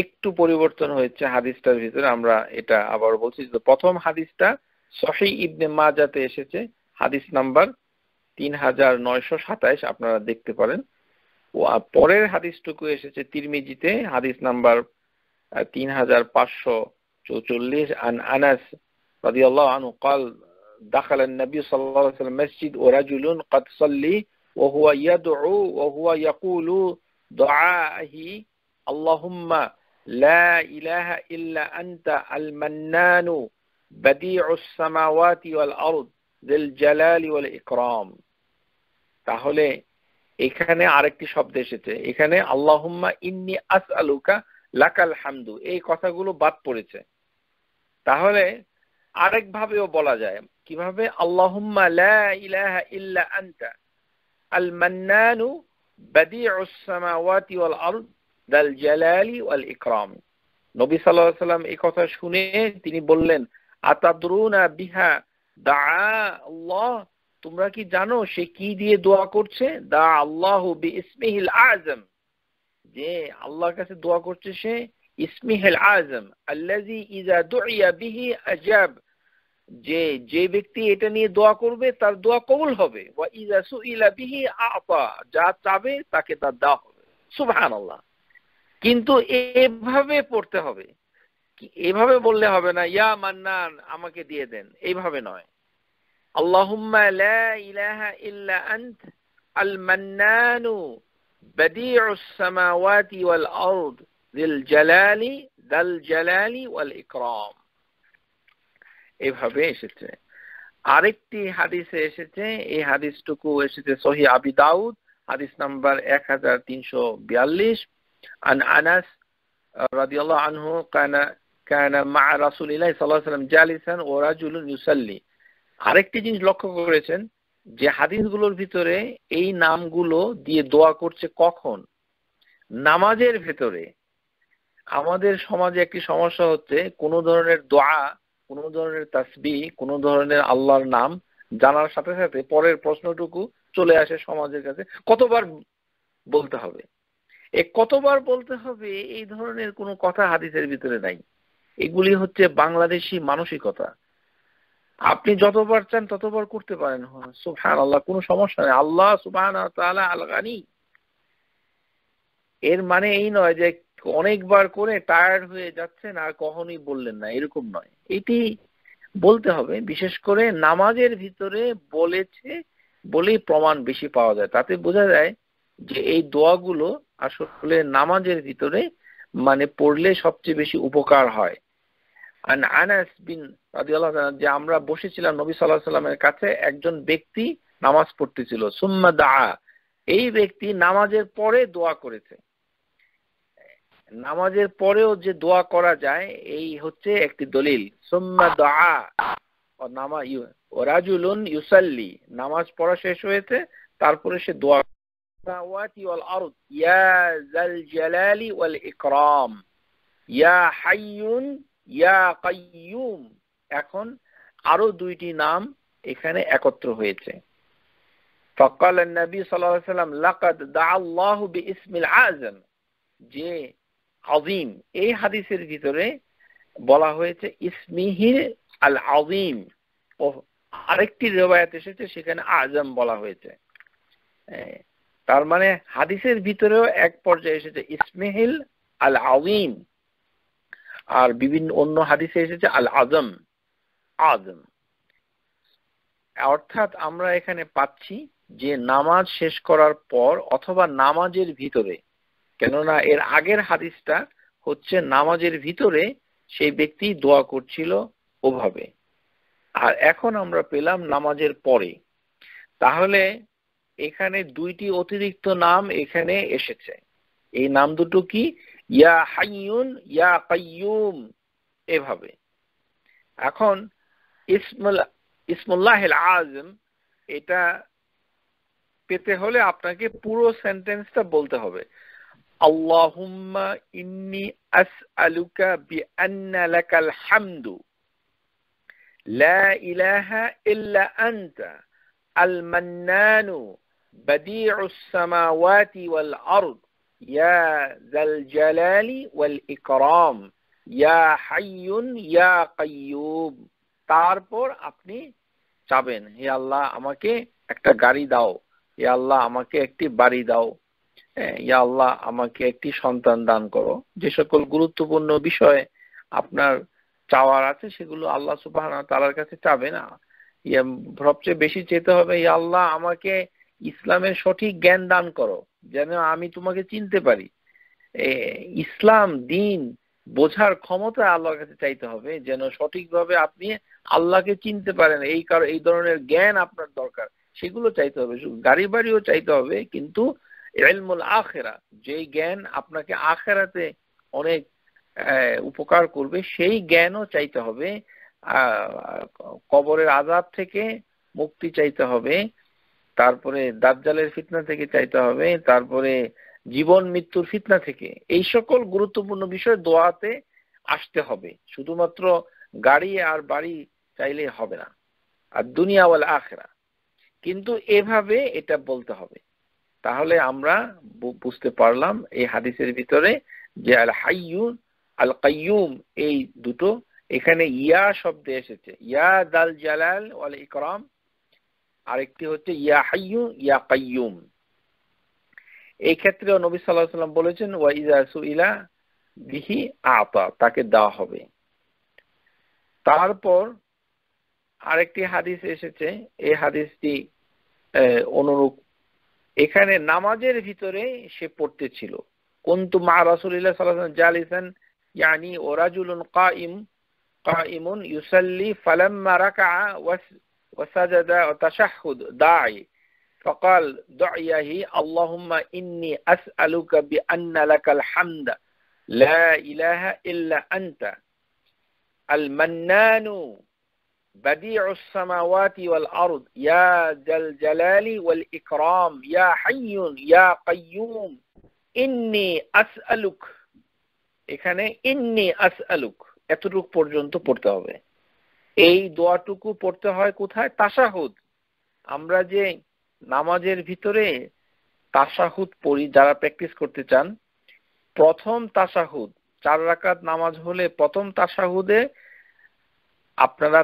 একটু পরিবর্তন হয়েছে হাদিসটার ভিতরে আমরা এটা আবার বলছি যে প্রথম হাদিসটা সহি ইবনে মাজাতে এসেছে হাদিস নাম্বার তিন হাজার নয়শো সাতাইশ আপনারা দেখতে পারেন ও পরের হাদিসটুকু এসেছে তিরমিজিতে হাদিস নাম্বার তিন হাজার পাঁচশো চল্লিশ عن أنس رضي الله عنه قال دخل النبي صلى الله عليه وسلم مسجد ورجل قد صلي وهو يدعو وهو يقول دعائه اللهم لا إله إلا أنت المنان بديع السماوات والأرض ذي الجلال والإكرام তাহলে এখানে আরেকটি শব্দ এসেছে এখানে আল্লাহুম্মা ইন্নি আস আলুকা লাকাল হামদু এই কথাগুলো বাদ পড়েছে তাহলে আরেকভাবেও বলা যায় কিভাবে আল্লাহুম্মা লা আল ওয়াল নবী সাল্লাম কথা শুনে তিনি বললেন আতাদরুনা বিহা দা আল্লাহ তোমরা কি জানো সে কি দিয়ে দোয়া করছে দা আল্লাহ বি আজম যে আল্লাহর কাছে দোয়া করছে সে ইসমিহেল আজম আল্লাজি ইজা দুইয়া বিহি আজাব যে যে ব্যক্তি এটা নিয়ে দোয়া করবে তার দোয়া কবুল হবে ওয়া ইজা সুইলা বিহি আপা যা চাবে তাকে তা দেওয়া হবে সুবহান আল্লাহ কিন্তু এভাবে পড়তে হবে এভাবে বললে হবে না ইয়া মান্নান আমাকে দিয়ে দেন এইভাবে নয় আল্লাহুম্মা লা ইলাহা ইল্লা আন্ত আল মান্নানু বাদিউস সামাওয়াতি ওয়াল আরদ এভাবে এসেছে আরেকটি এসেছে এই হাদিসটুকু এসেছে সহি আবি দাউদ হাদিস নাম্বার এক হাজার তিনশো বিয়াল্লিশ আরেকটি জিনিস লক্ষ্য করেছেন যে হাদিসগুলোর ভিতরে এই নামগুলো দিয়ে দোয়া করছে কখন নামাজের ভেতরে আমাদের সমাজে একটি সমস্যা হচ্ছে কোনো ধরনের দোয়া কোনো ধরনের তাসবি কোনো ধরনের আল্লাহর নাম জানার সাথে সাথে পরের প্রশ্নটুকু চলে আসে সমাজের কাছে কতবার বলতে হবে এ কতবার বলতে হবে এই ধরনের কোনো কথা হাদিসের ভিতরে নাই এগুলি হচ্ছে বাংলাদেশি মানসিকতা আপনি যতবার চান ততবার করতে পারেন সুফহান আল্লাহ কোনো সমস্যা নেই আল্লাহ সুবাহ আল এর মানে এই নয় যে অনেকবার করে টায়ার্ড হয়ে যাচ্ছেন আর কখনই বললেন না এরকম নয় এটি বলতে হবে বিশেষ করে নামাজের ভিতরে বলেছে বলেই প্রমাণ বেশি পাওয়া যায় তাতে বোঝা যায় যে এই দোয়াগুলো আসলে নামাজের ভিতরে মানে পড়লে সবচেয়ে বেশি উপকার হয় আনাস বিন যে আমরা বসেছিলাম নবী সাল্লাহ সাল্লামের কাছে একজন ব্যক্তি নামাজ পড়তেছিল সুম্মা দা এই ব্যক্তি নামাজের পরে দোয়া করেছে নামাজের পরেও যে দোয়া করা যায় এই হচ্ছে একটি দলিল সুম্মা দোয়া নামা রাজুলুন ইউসাল্লি নামাজ পড়া শেষ হয়েছে তারপরে সে দোয়া এখন আরো দুইটি নাম এখানে একত্র হয়েছে ফকাল নবী সাল্লাম লাকাদ দা আল্লাহ বি ইসমিল আজম যে আজিম এই হাদিসের ভিতরে বলা হয়েছে ইসমিহির আল আজিম ও আরেকটি রেবায়াত এসেছে সেখানে আজম বলা হয়েছে তার মানে হাদিসের ভিতরেও এক পর্যায়ে এসেছে ইসমিহিল আল আজিম আর বিভিন্ন অন্য হাদিসে এসেছে আল আজম আজম অর্থাৎ আমরা এখানে পাচ্ছি যে নামাজ শেষ করার পর অথবা নামাজের ভিতরে কেননা এর আগের হাদিসটা হচ্ছে নামাজের ভিতরে সেই ব্যক্তি দোয়া করছিল ওভাবে আর এখন আমরা পেলাম নামাজের পরে তাহলে এখানে দুইটি অতিরিক্ত নাম এখানে এসেছে এই নাম দুটো কি ইয়া হাইয়ুন ইয়া কাইয়ুম এভাবে এখন ইসমুল ইসমুল্লাহ আজম এটা পেতে হলে আপনাকে পুরো সেন্টেন্সটা বলতে হবে اللهم إني أسألك بأن لك الحمد لا إله إلا أنت المنان بديع السماوات والأرض يا ذا الجلال والإكرام يا حي يا قيوم তারপর আপনি চাবেন يا الله اماكي اكتا গাড়ি দাও হে আল্লাহ আমাকে একটি আল্লাহ আমাকে একটি সন্তান দান করো যে সকল গুরুত্বপূর্ণ বিষয়ে আপনার চাওয়ার আছে সেগুলো আল্লাহ সুবাহ তালার কাছে চাবে না সবচেয়ে বেশি চেতে হবে ইয়া আল্লাহ আমাকে ইসলামের সঠিক জ্ঞান দান করো যেন আমি তোমাকে চিনতে পারি ইসলাম দিন বোঝার ক্ষমতা আল্লাহর কাছে চাইতে হবে যেন সঠিকভাবে আপনি আল্লাহকে চিনতে পারেন এই কারণ এই ধরনের জ্ঞান আপনার দরকার সেগুলো চাইতে হবে গাড়ি বাড়িও চাইতে হবে কিন্তু এলমুল আখেরা যেই জ্ঞান আপনাকে আখেরাতে অনেক উপকার করবে সেই জ্ঞানও চাইতে হবে কবরের আজাব থেকে মুক্তি চাইতে হবে তারপরে দাজ্জালের ফিতনা থেকে চাইতে হবে তারপরে জীবন মৃত্যুর ফিতনা থেকে এই সকল গুরুত্বপূর্ণ বিষয় দোয়াতে আসতে হবে শুধুমাত্র গাড়ি আর বাড়ি চাইলে হবে না আর বলে আখেরা কিন্তু এভাবে এটা বলতে হবে তাহলে আমরা বুঝতে পারলাম এই হাদিসের ভিতরে যে আল হাইয়ুন আল কাইয়ুম এই দুটো এখানে ইয়া শব্দে এসেছে ইয়া দাল জালাল আল ইকরাম আরেকটি হচ্ছে ইয়া হাইয়ু ইয়া কাইয়ুম এই ক্ষেত্রে নবী সাল্লাহ সাল্লাম বলেছেন ওয়া ইজা সুইলা আতা তাকে দেওয়া হবে তারপর আরেকটি হাদিস এসেছে এই হাদিসটি অনুরূপ এখানে নামাজের ভিতরে সে পড়তে ছিল কুন্তু মা রাসুলিল্লাহ সাল্লাল্লাহু জালিসান ইয়ানি ও কাইম কাইমুন ইউসাল্লি ফালাম্মা রাকা ওয়াসাজাদা তাশাহুদ দাই فقال دع ياهي اللهم إني أسألك بأن لك الحمد لا إله إلا أنت المنان بديع السماوات والأرض يا ذا الجلال والإكرام يا حي يا قيوم إني أسألك এখানে ইন্নি এতটুকু পর্যন্ত পড়তে হবে এই দোয়াটুকু পড়তে হয় কোথায় তাসাহুদ আমরা যে নামাজের ভিতরে তাসাহুদ পড়ি যারা প্র্যাকটিস করতে চান প্রথম তাসাহুদ চার রাকাত নামাজ হলে প্রথম তাসাহুদে আপনারা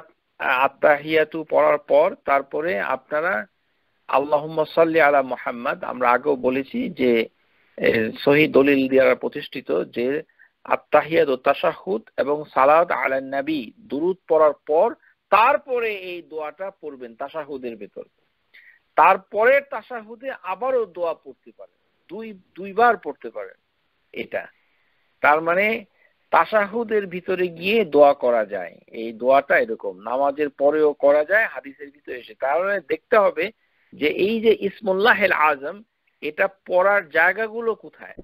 আত্মাহিয়াতু পড়ার পর তারপরে আপনারা আল্লাহ সাল্লি আলা মোহাম্মদ আমরা আগেও বলেছি যে সহি দলিল দিয়ারা প্রতিষ্ঠিত যে আত্মাহিয়াত ও তাসাহুদ এবং সালাদ আলা নাবি দুরুদ পড়ার পর তারপরে এই দোয়াটা পড়বেন তাসাহুদের ভেতর তারপরে তাসাহুদে আবারও দোয়া পড়তে পারেন দুই দুইবার পড়তে পারেন এটা তার মানে তাসাহুদের ভিতরে গিয়ে দোয়া করা যায় এই দোয়াটা এরকম নামাজের পরেও করা যায় হাদিসের ভিতরে এসে তাহলে দেখতে হবে যে এই যে ইসমুল্লাহেল আজম এটা পড়ার জায়গাগুলো কোথায়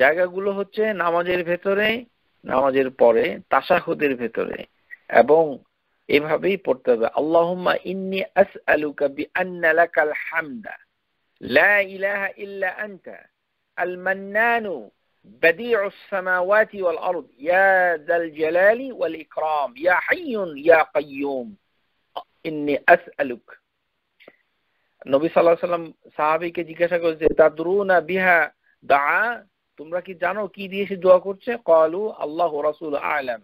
জায়গাগুলো হচ্ছে নামাজের ভেতরে নামাজের পরে তাসাহুদের ভেতরে এবং এভাবেই পড়তে হবে আল্লাহুম্মা ইন্নি আসআলুকা বিআন্না লাকাল হামদা লা ইলাহা ইল্লা আনতা আল মান্নানু بديع السماوات والأرض يا ذا الجلال والإكرام يا حي يا قيوم إني أسألك النبي صلى الله عليه وسلم صحابي كي جيكشا كوزي تدرون بها دعاء تم راكي جانو كي ديش دعا كورتشي قالوا الله رسول أعلم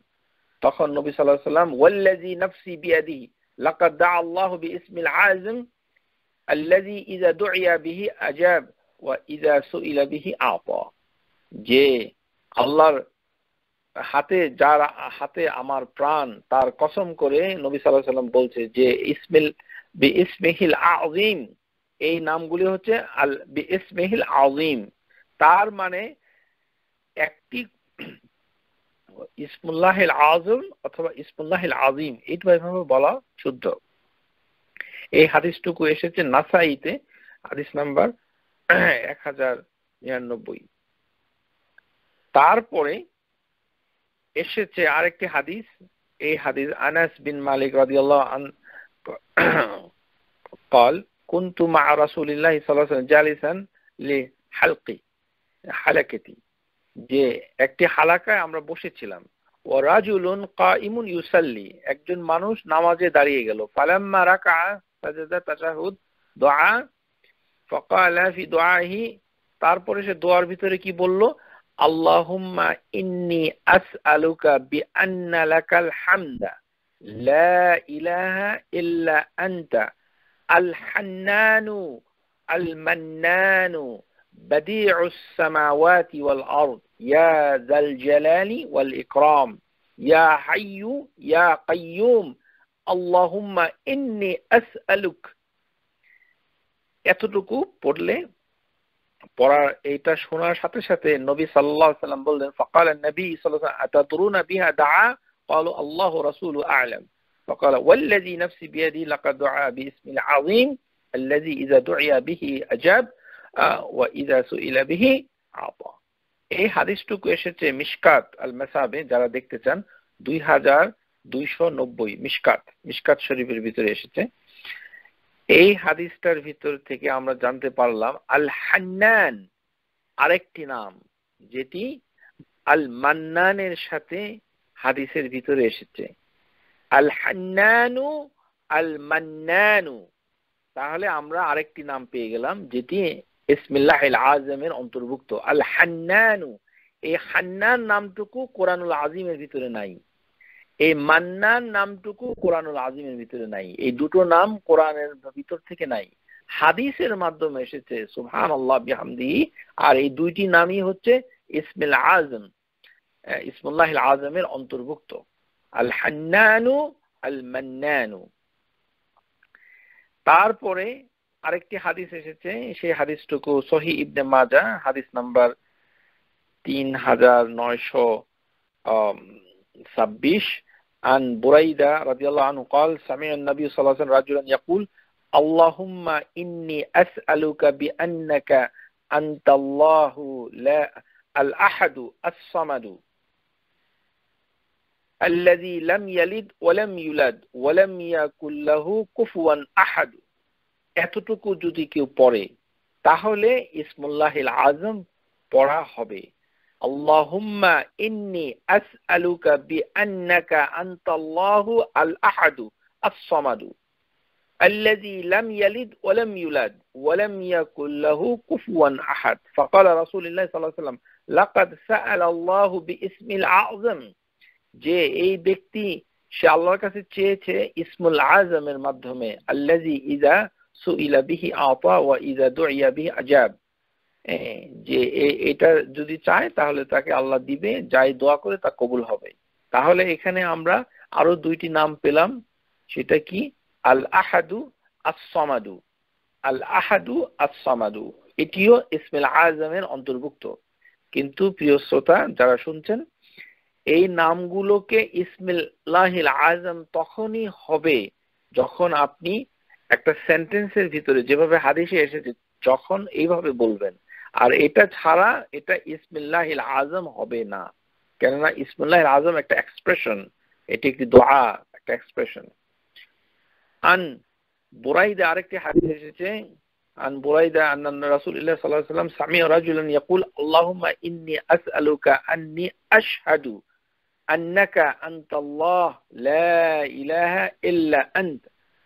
تخل النبي صلى الله عليه وسلم والذي نفسي بيده لقد دعا الله باسم العازم الذي إذا دعي به أجاب وإذا سئل به أعطى যে আল্লাহর হাতে যার হাতে আমার প্রাণ তার কসম করে নবী সাল্লাহ সাল্লাম বলছে যে ইসমিল বি ইসমেহিল আজিম এই নামগুলি হচ্ছে আল বি ইসমেহিল আজিম তার মানে একটি ইসমুল্লাহিল আজম অথবা ইসমুল্লাহিল আজিম এইটা এভাবে বলা শুদ্ধ এই হাদিসটুকু এসেছে নাসাইতে হাদিস নাম্বার এক হাজার নিরানব্বই তারপরে এসেছে আরেকটি হাদিস এই হাদিস আনাস বিন মালিক রাদিয়াল্লাহ হালাকেতি যে একটি হালাকায় আমরা বসেছিলাম ও রাজুলুন কাইমুন ইউসাল্লি একজন মানুষ নামাজে দাঁড়িয়ে গেল রাকা তাশাহুদ দোয়া ফকালা ফি দোয়াহি তারপরে সে দোয়ার ভিতরে কি বলল اللهم إني أسألك بأن لك الحمد لا إله إلا أنت الحنان المنان بديع السماوات والأرض يا ذا الجلال والإكرام يا حي يا قيوم اللهم إني أسألك এতটুকু بورلي পড়ার এইটা শোনার সাথে সাথে নবী সাল্লাহ সাল্লাম বললেন ফকাল নবী সাল্লাম আতাদরুনা বিহা দা قالوا الله رسول أعلم فقال والذي نفسي بيدي لقد دعا باسم العظيم الذي إذا دعي به أجاب وإذا سئل به أعطى এই হাদিসটুকু এসেছে মিশকাত আল মেসাবে যারা দেখতে চান দুই হাজার দুইশো নব্বই মিশকাত মিশকাত শরীফের ভিতরে এসেছে এই হাদিসটার ভিতর থেকে আমরা জানতে পারলাম আল হান্নান আরেকটি নাম যেটি আল মান্নানের সাথে হাদিসের ভিতরে এসেছে আল হান্নানু আল মান্নানু তাহলে আমরা আরেকটি নাম পেয়ে গেলাম যেটি ইসমিল্লাহ আজমের অন্তর্ভুক্ত আল হান্নানু এই হান্নান নামটুকু কোরআনুল আজিমের ভিতরে নাই এই মান্নান নামটুকু কোরআনুল আজিমের ভিতরে নাই এই দুটো নাম কোরআনের ভিতর থেকে নাই হাদিসের মাধ্যমে এসেছে সুহান আল্লাহামদি আর এই দুইটি নামই হচ্ছে ইসমিল আজম ইসমুল্লাহ আজমের অন্তর্ভুক্ত আল হান্নানু আল মান্নানু তারপরে আরেকটি হাদিস এসেছে সেই হাদিসটুকু সহি ইবনে মাজা হাদিস নাম্বার তিন হাজার নয়শো ছাব্বিশ عن بريدة رضي الله عنه قال سمع النبي صلى الله عليه وسلم رجلا يقول اللهم إني أسألك بأنك أنت الله لا الأحد الصمد الذي لم يلد ولم يولد ولم يكن له كفوا أحد এতটুকু যদি কেউ পড়ে তাহলে ইসমুল্লাহিল আজম পড়া হবে اللهم إني أسألك بأنك أنت الله الأحد الصمد الذي لم يلد ولم يولد ولم يكن له كفوا أحد فقال رسول الله صلى الله عليه وسلم لقد سأل الله باسم العظم جي اي بكتي شاء الله كسي اسم العظم আজমের الذي إذا سئل به أعطى وإذا دعي به أجاب যে এটা যদি চায় তাহলে তাকে আল্লাহ দিবে যাই দোয়া করে তা কবুল হবে তাহলে এখানে আমরা আরো দুইটি নাম পেলাম সেটা কি আল আহাদু আসামাদু আল আহাদু আসামাদু এটিও ইসমেল আজমের অন্তর্ভুক্ত কিন্তু প্রিয় শ্রোতা যারা শুনছেন এই নামগুলোকে ইসমিল আজম তখনই হবে যখন আপনি একটা সেন্টেন্সের ভিতরে যেভাবে হাদিসে এসেছে যখন এইভাবে বলবেন আর এটা ছাড়া এটা ইসমিল্লাহিল আজম হবে না কেননা ইসমুল্লাহ আজম একটা এক্সপ্রেশন এটি একটি দোয়া একটা এক্সপ্রেশন আন বোরাইদা আরেকটি হাদিস এসেছে আন বোরাইদা আন্নান রাসূলুল্লাহ সাল্লাল্লাহু আলাইহি সাল্লাম রাজুলান ইয়াকুল আল্লাহুম্মা ইন্নী আসআলুকা আন্নী আশহাদু আন্নাকা আনতাল্লাহ লা ইলাহা ইল্লা আন্ত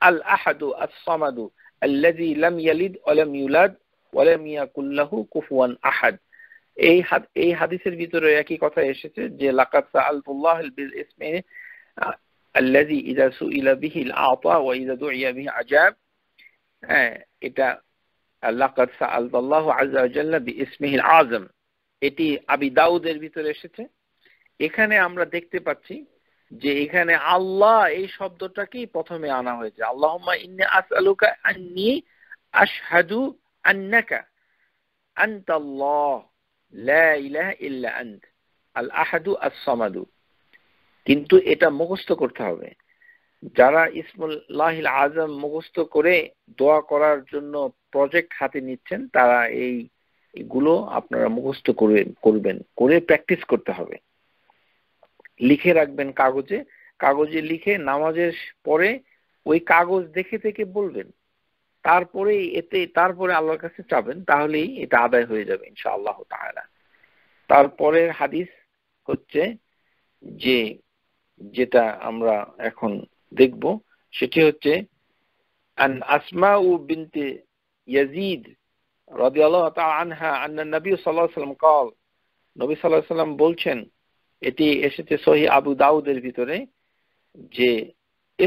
আল আহাদু আস-সামাদু الذي لم يلد ولم يولد কুফুয়ান আহাদ এই এই হাদিসের ভিতরে একই কথা এসেছে যে সাআলতুল্লাহ বিল আল্লাযী ইযা সুইলা বিহি আতা ওয়া ইযা দুইয়া বিহি আজাব হ্যাঁ, এটা জাল্লা বি আযম এটি আবি দাউদের ভিতরে এসেছে এখানে আমরা দেখতে পাচ্ছি যে এখানে আল্লাহ এই শব্দটাকেই প্রথমে আনা হয়েছে আল্লাহুম্মা ইন্নি আসআলুকা আন্নী আশহাদু أنك أنت الله لا إله إلا أنت আল আহাদু আসমাদু কিন্তু এটা মুখস্থ করতে হবে যারা ইসমুল্লাহিল আজম মুখস্থ করে দোয়া করার জন্য প্রজেক্ট হাতে নিচ্ছেন তারা এই এগুলো আপনারা মুখস্থ করে করবেন করে প্র্যাকটিস করতে হবে লিখে রাখবেন কাগজে কাগজে লিখে নামাজের পরে ওই কাগজ দেখে থেকে বলবেন তারপরে এতে তারপরে আল্লাহর কাছে চাবেন তাহলেই এটা আদায় হয়ে যাবে ইনশাআল্লাহ তাহলে তারপরের হাদিস হচ্ছে যে যেটা আমরা এখন দেখব সেটি হচ্ছে বলছেন এটি এসেছে সহি আবু দাউদের ভিতরে যে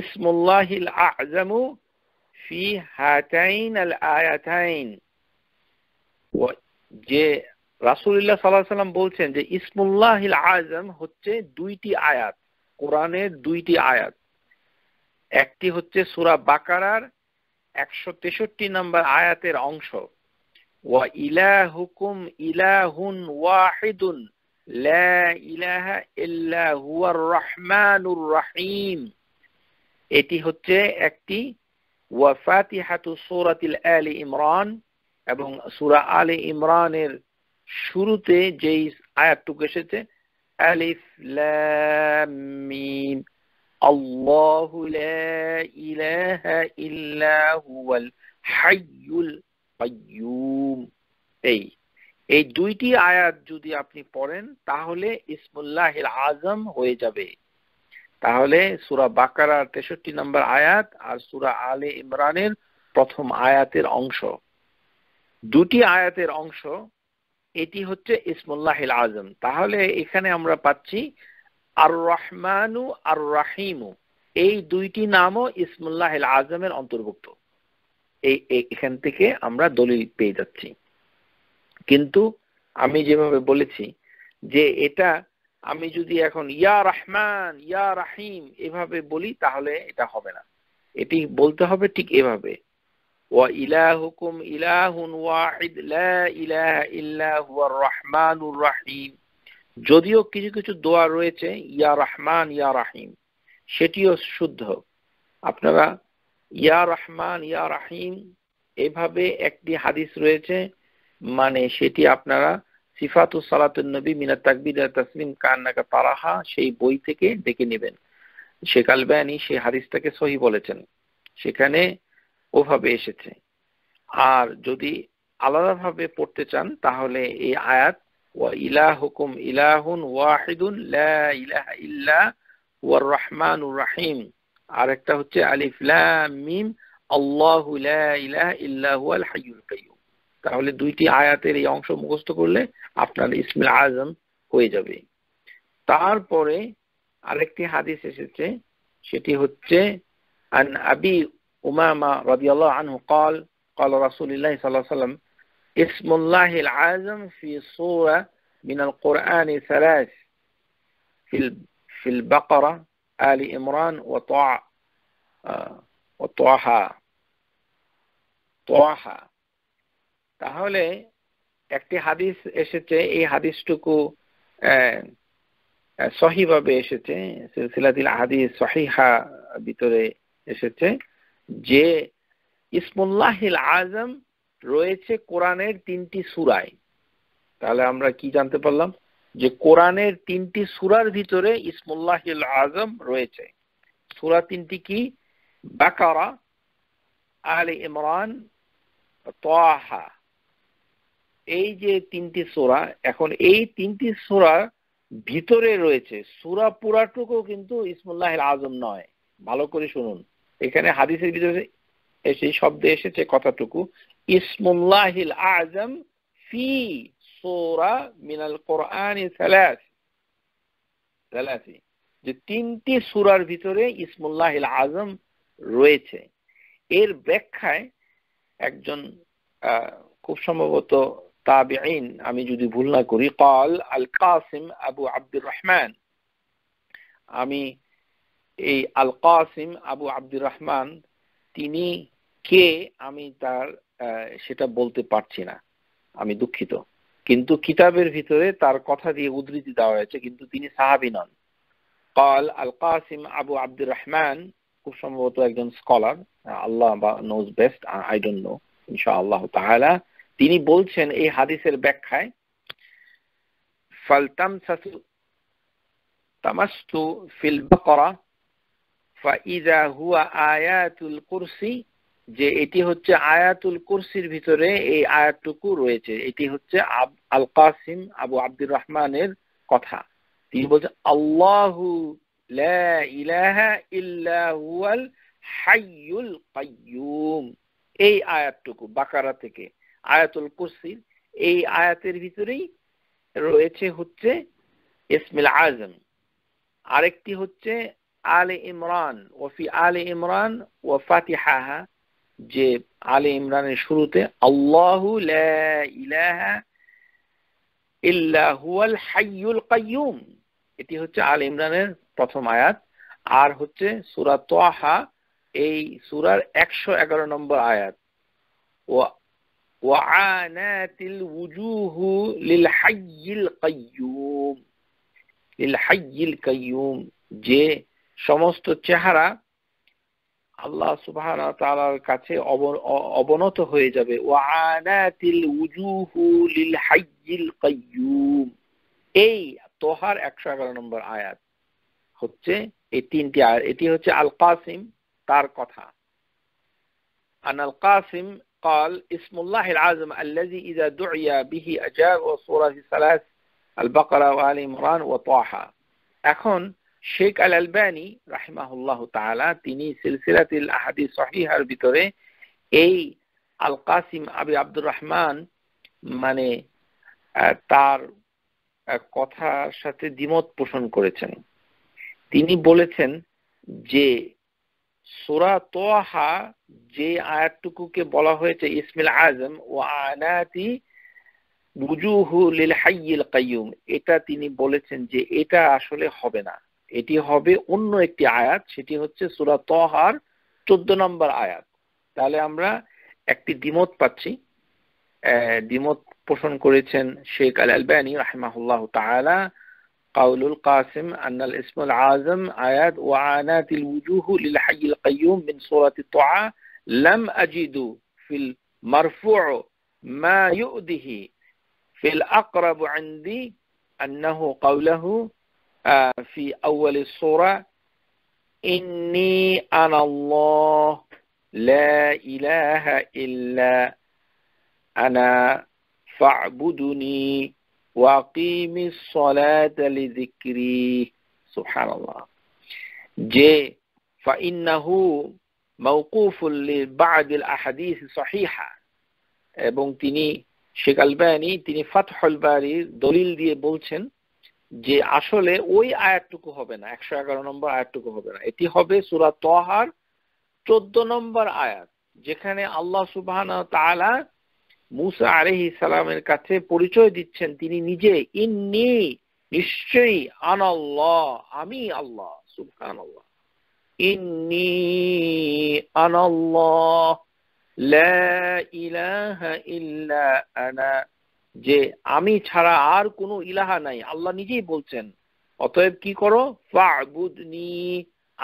ইসমুল্লাহিল আজামু في هاتين الآيتين যে রাসুলিল্লাহ সাল্লাহ সাল্লাম বলছেন যে ইসমুল্লাহ আজম হচ্ছে দুইটি আয়াত কোরআনের দুইটি আয়াত একটি হচ্ছে সুরা বাকারার একশো তেষট্টি নম্বর আয়াতের অংশ ওয়া ইলাহুকুম ইলাহুন ওয়াহিদুন লা ইলাহা রহমানুর রহিম এটি হচ্ছে একটি ওয়া ফাতিহাতু সুরাতিল আলি ইমরান এবং সুরা আলে ইমরানের শুরুতে যেই আয়াতটুকু এসেছে আলিফ লামিম আল্লাহু লা ইলাহা ইল্লা হুয়াল হাইয়ুল কাইয়ুম এই এই দুইটি আয়াত যদি আপনি পড়েন তাহলে ইসমুল্লাহিল আজম হয়ে যাবে তাহলে সুরা বাকারা তেষট্টি নম্বর আয়াত আর সুরা আলে ইমরানের প্রথম আয়াতের অংশ দুটি আয়াতের অংশ এটি হচ্ছে ইসমুল্লাহিল আজম তাহলে এখানে আমরা পাচ্ছি আর রহমানু আর রাহিমু এই দুইটি নামও ইসমুল্লাহিল আজমের অন্তর্ভুক্ত এই এখান থেকে আমরা দলিল পেয়ে যাচ্ছি কিন্তু আমি যেভাবে বলেছি যে এটা আমি যদি এখন ইয়া রহমান ইয়া রাহিম এভাবে বলি তাহলে এটা হবে না এটি বলতে হবে ঠিক এভাবে ওয়া যদিও কিছু কিছু দোয়া রয়েছে ইয়া রহমান ইয়া রাহিম সেটিও শুদ্ধ আপনারা ইয়া রহমান ইয়া রাহিম এভাবে একটি হাদিস রয়েছে মানে সেটি আপনারা সিফাতু নবী মিনা তাকবির কান্নাকা তারাহা সেই বই থেকে নেবেন সহি বলেছেন সেখানে ওভাবে এসেছে আর যদি আলাদাভাবে পড়তে চান তাহলে এই আয়াত ওয়া হুকুম ইলাহুন ওয়াহিদুন লা ইলাহা ইল্লা ওয়ার রহমানুর রাহিম আর একটা হচ্ছে আলিফ লাম মিম আল্লাহু লা ইলাহা ইল্লা হুয়াল হাইয়ুল কাইয়ুম তাহলে দুইটি আয়াতের এই অংশ মুখস্থ করলে আপনার ইসমিল আজম হয়ে যাবে তারপরে আরেকটি হাদিস এসেছে সেটি হচ্ছে আন আবি উমামা রাদিয়াল্লাহু আনহু قال قال رسول الله صلى الله عليه وسلم اسم الله العظم في سورة من القرآن ثلاث في في البقرة آل عمران وطع وطعها طعها তাহলে একটি হাদিস এসেছে এই হাদিসটুকু সহিভাবে এসেছে সিলসিলাদিল হাদিস সহিহা ভিতরে এসেছে যে ইসমুল্লাহিল আজম রয়েছে কোরআনের তিনটি সুরায় তাহলে আমরা কি জানতে পারলাম যে কোরআনের তিনটি সুরার ভিতরে ইসমুল্লাহিল আজম রয়েছে সুরা তিনটি কি বাকারা আহলে ইমরান তাহা এই যে তিনটি সোরা এখন এই তিনটি সোরা ভিতরে রয়েছে সুরা পুরাটুকু কিন্তু ইসমুল্লাহ আজম নয় ভালো করে শুনুন এখানে হাদিসের ভিতরে এসে শব্দে এসেছে কথাটুকু ইসমুল্লাহিল আজম ফি সোরা মিনাল কোরআন যে তিনটি সুরার ভিতরে ইসমুল্লাহিল আজম রয়েছে এর ব্যাখ্যায় একজন খুব সম্ভবত তাবিইন আমি যদি ভুল না করি কল Al Qasim Abu Abdur Rahman আমি এই আল কাসিম আবু আব্দুর রহমান তিনি কে আমি তার সেটা বলতে পারছি না আমি দুঃখিত কিন্তু কিতাবের ভিতরে তার কথা দিয়ে উদ্ধৃতি দেওয়া হয়েছে কিন্তু তিনি সাহাবি নন কল Al Qasim Abu Abdur Rahman খুব সম্ভবত একজন স্কলার আল্লাহ বা knows best I don't know ইনশা আল্লাহ তাহলে তিনি বলছেন এই হাদিসের ব্যাখ্যায় ফালতাম সাসু তামাস্তু ফিল বাকরা ফাইজা হুয়া আয়াতুল কুরসি যে এটি হচ্ছে আয়াতুল কুরসির ভিতরে এই আয়াতটুকু রয়েছে এটি হচ্ছে আল কাসিম আবু আব্দুর রহমানের কথা তিনি বলছেন আল্লাহু লা ইলাহা ইল্লা হুয়াল হাইয়ুল কাইয়ুম এই আয়াতটুকু বাকারা থেকে আয়াতুল কুরসির এই আয়াতের ভিতরেই রয়েছে হচ্ছে ইসমিল আজম আরেকটি হচ্ছে আলে ইমরান ওফি আলে ইমরান ও ফাতিহাহা যে আলে ইমরানের শুরুতে আল্লাহু লা হাইয়ুল কাইয়ুম এটি হচ্ছে আল ইমরানের প্রথম আয়াত আর হচ্ছে সুরা তোহা এই সুরার একশো এগারো নম্বর আয়াত ও وعانات الوجوه للحي القيوم للحي القيوم যে সমস্ত চেহারা আল্লাহ সুবহান তালার কাছে অবনত হয়ে যাবে ও আনাতিল উজুহু লিল হাইল কাইয়ুম এই তোহার একশো এগারো নম্বর আয়াত হচ্ছে এই তিনটি আয়াত এটি হচ্ছে আল কাসিম তার কথা আন আল কাসিম قال اسم الله العظم الذي إذا دعي به أجاب وصورة ثلاث البقرة وآل ইমরান وطاحة এখন শেখ আল رحمه الله تعالى তিনি سلسلة আহাদিস সহিহার ভিতরে এই আল কাসিম আবি আব্দুর রহমান মানে তার কথার সাথে দ্বিমত পোষণ করেছেন তিনি বলেছেন যে সুরা তোহা যে আয়াতটুকুকে বলা হয়েছে ইসমিল আজম ও আনাতি এটা তিনি বলেছেন যে এটা আসলে হবে না এটি হবে অন্য একটি আয়াত সেটি হচ্ছে সুরা তহার চোদ্দ নম্বর আয়াত তাহলে আমরা একটি দ্বিমত পাচ্ছি দ্বিমত পোষণ করেছেন শেখ আল আলবানী রাহমাহুল্লাহ তাআলা قول القاسم أن الاسم العازم آيات وعانات الوجوه للحي القيوم من سورة الطعاء لم أجد في المرفوع ما يؤده في الأقرب عندي أنه قوله آه، في أول السورة إني أنا الله لا إله إلا أنا فاعبدني যে ফাইন্নাহু বাদিল আহাদিস সহিহা এবং তিনি শেখ বায়নি তিনি ফাতহল বাড়ির দলিল দিয়ে বলছেন যে আসলে ওই আয়াতটুকু হবে না একশো এগারো নম্বর আয়াতটুকু হবে না এটি হবে সুরা তহার চোদ্দ নম্বর আয়াত যেখানে আল্লাহ সুবাহ তালা মুসা আলহি সালামের কাছে পরিচয় দিচ্ছেন তিনি নিজে ইন্নি নিশ্চয়ই আন আল্লাহ আমি আল্লাহ সুলতান আল্লাহ ইন্নি আন আল্লাহ যে আমি ছাড়া আর কোনো ইলাহা নাই আল্লাহ নিজেই বলছেন অতএব কি করো ফাবুদনি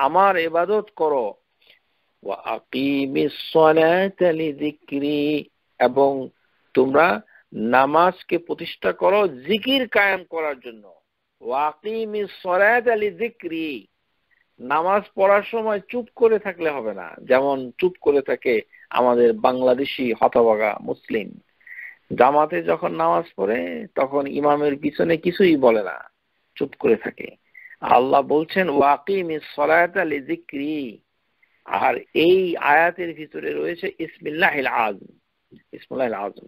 আমার এবাদত করো এবং তোমরা নামাজকে প্রতিষ্ঠা করো জিকির কায়েম করার জন্য নামাজ পড়ার সময় চুপ করে থাকলে হবে না যেমন চুপ করে থাকে আমাদের বাংলাদেশি হতভাগা মুসলিম জামাতে যখন নামাজ পড়ে তখন ইমামের পিছনে কিছুই বলে না চুপ করে থাকে আল্লাহ বলছেন ওয়াকিম সরায়ত আলী জিক্রি আর এই আয়াতের ভিতরে রয়েছে ইসমিল্লাহ আজম ইসমুল্লাহ আজম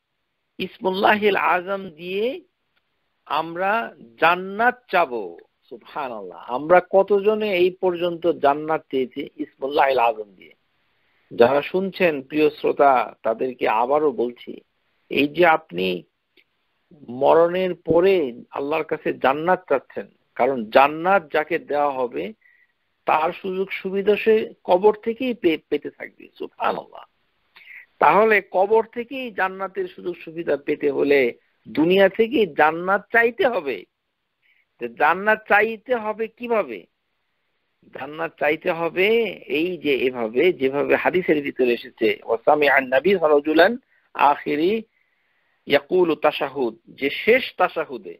ইসমুল্লাহিল আজম দিয়ে আমরা জান্নাত চাবো সুফান আল্লাহ আমরা কতজনে এই পর্যন্ত জান্নাত চেয়েছি ইসমুল্লাহিল আজম দিয়ে যারা শুনছেন প্রিয় শ্রোতা তাদেরকে আবারও বলছি এই যে আপনি মরণের পরে আল্লাহর কাছে জান্নাত চাচ্ছেন কারণ জান্নাত যাকে দেওয়া হবে তার সুযোগ সুবিধা সে কবর থেকেই পেতে থাকবে সুফান আল্লাহ তাহলে কবর থেকেই জান্নাতের সুযোগ সুবিধা পেতে হলে দুনিয়া থেকেই জান্নাত চাইতে হবে জান্নাত চাইতে হবে কিভাবে জান্নাত চাইতে হবে এই যে এভাবে যেভাবে হাদিসের ভিতরে এসেছে ওসামি আর নবী হরজুলান আখিরি ইয়াকুল ও তাসাহুদ যে শেষ তাসাহুদে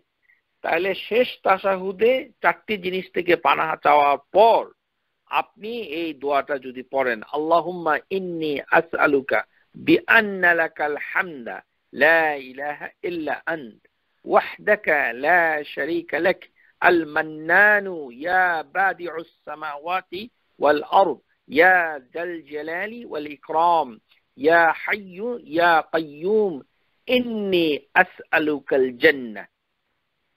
তাহলে শেষ তাসাহুদে চারটি জিনিস থেকে পানাহা চাওয়ার পর আপনি এই দোয়াটা যদি পড়েন আল্লাহ ইন্নি আসআলুকা بأن لك الحمد لا إله إلا أنت وحدك لا شريك لك المنان يا بادع السماوات والأرض يا ذا الجلال والإكرام يا حي يا قيوم إني أسألك الجنة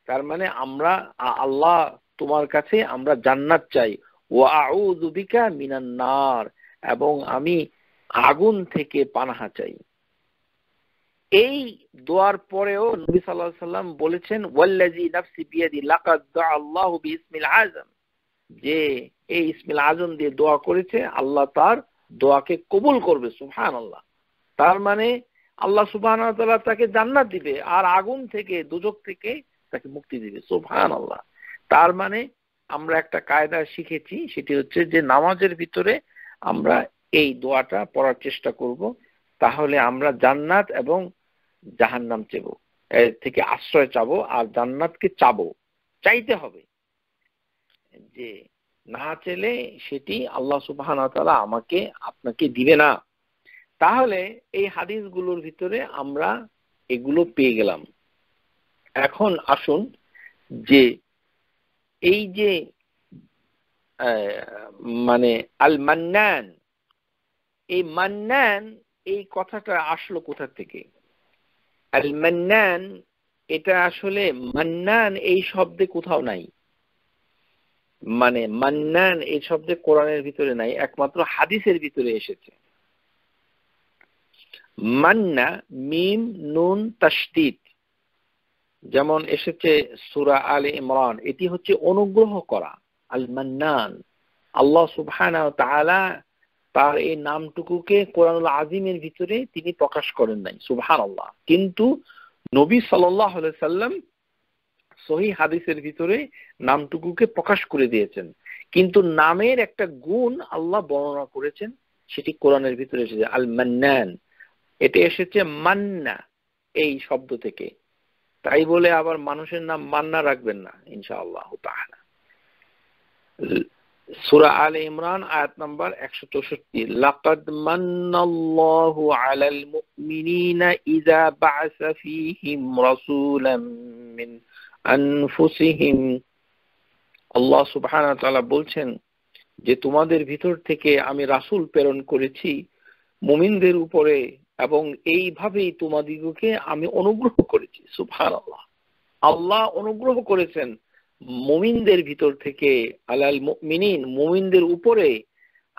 তার أمرا الله আল্লাহ তোমার কাছে আমরা জান্নাত চাই ও আউযু বিকা মিনান এবং আমি আগুন থেকে পানাহা চাই এই দোয়ার পরেও নবী সাল্লাহ সাল্লাম বলেছেন ওয়াল্লাজি নাফসি বিয়াদি লাকাদ আল্লাহ বি ইসমিল আজম যে এই ইসমিল আজম দিয়ে দোয়া করেছে আল্লাহ তার দোয়াকে কবুল করবে সুহান আল্লাহ তার মানে আল্লাহ সুবাহ তাকে জান্নাত দিবে আর আগুন থেকে দুজক থেকে তাকে মুক্তি দিবে সুহান আল্লাহ তার মানে আমরা একটা কায়দা শিখেছি সেটি হচ্ছে যে নামাজের ভিতরে আমরা এই দোয়াটা পড়ার চেষ্টা করব তাহলে আমরা জান্নাত এবং জাহান্নাম চেব থেকে আশ্রয় চাবো আর জান্নাতকে চাবো চাইতে হবে যে না চেলে সেটি আল্লাহ সুবাহান তালা আমাকে আপনাকে দিবে না তাহলে এই হাদিসগুলোর ভিতরে আমরা এগুলো পেয়ে গেলাম এখন আসুন যে এই যে মানে আল মান্নান এই মান্নান এই কথাটা আসলো কোথা থেকে আল মান্নান এটা আসলে মান্নান এই শব্দে কোথাও নাই মানে মান্নান এই শব্দে কোরআনের ভিতরে নাই একমাত্র হাদিসের ভিতরে এসেছে মান্না মিম নুন তাস্তিত যেমন এসেছে সুরা আল ইমরান এটি হচ্ছে অনুগ্রহ করা আল মান্নান আল্লাহ সুবহানাহু তাআলা তার এই নামটুকুকে কোরআনুল আজিমের ভিতরে তিনি প্রকাশ করেন নাই সুবহান আল্লাহ কিন্তু নবী সাল্লাহ সাল্লাম সহি হাদিসের ভিতরে নামটুকুকে প্রকাশ করে দিয়েছেন কিন্তু নামের একটা গুণ আল্লাহ বর্ণনা করেছেন সেটি কোরআনের ভিতরে এসেছে আল মান্নান এটি এসেছে মান্না এই শব্দ থেকে তাই বলে আবার মানুষের নাম মান্না রাখবেন না ইনশাআল্লাহ সুরা আল ইমরান আয়াত একশো চৌষট্টি লাকাদ মান্নাল্লাহু আলাল মুমিনিনা ইযা ফীহিম রাসূলাম মিন আনফুসিহিম আল্লাহ সুবহানাহু ওয়া তাআলা বলছেন যে তোমাদের ভিতর থেকে আমি রাসূল প্রেরণ করেছি মুমিনদের উপরে এবং এইভাবেই তোমাদিগকে আমি অনুগ্রহ করেছি সুবহানাল্লাহ আল্লাহ অনুগ্রহ করেছেন মমিনদের ভিতর থেকে আলাল মিনিন মমিনদের উপরে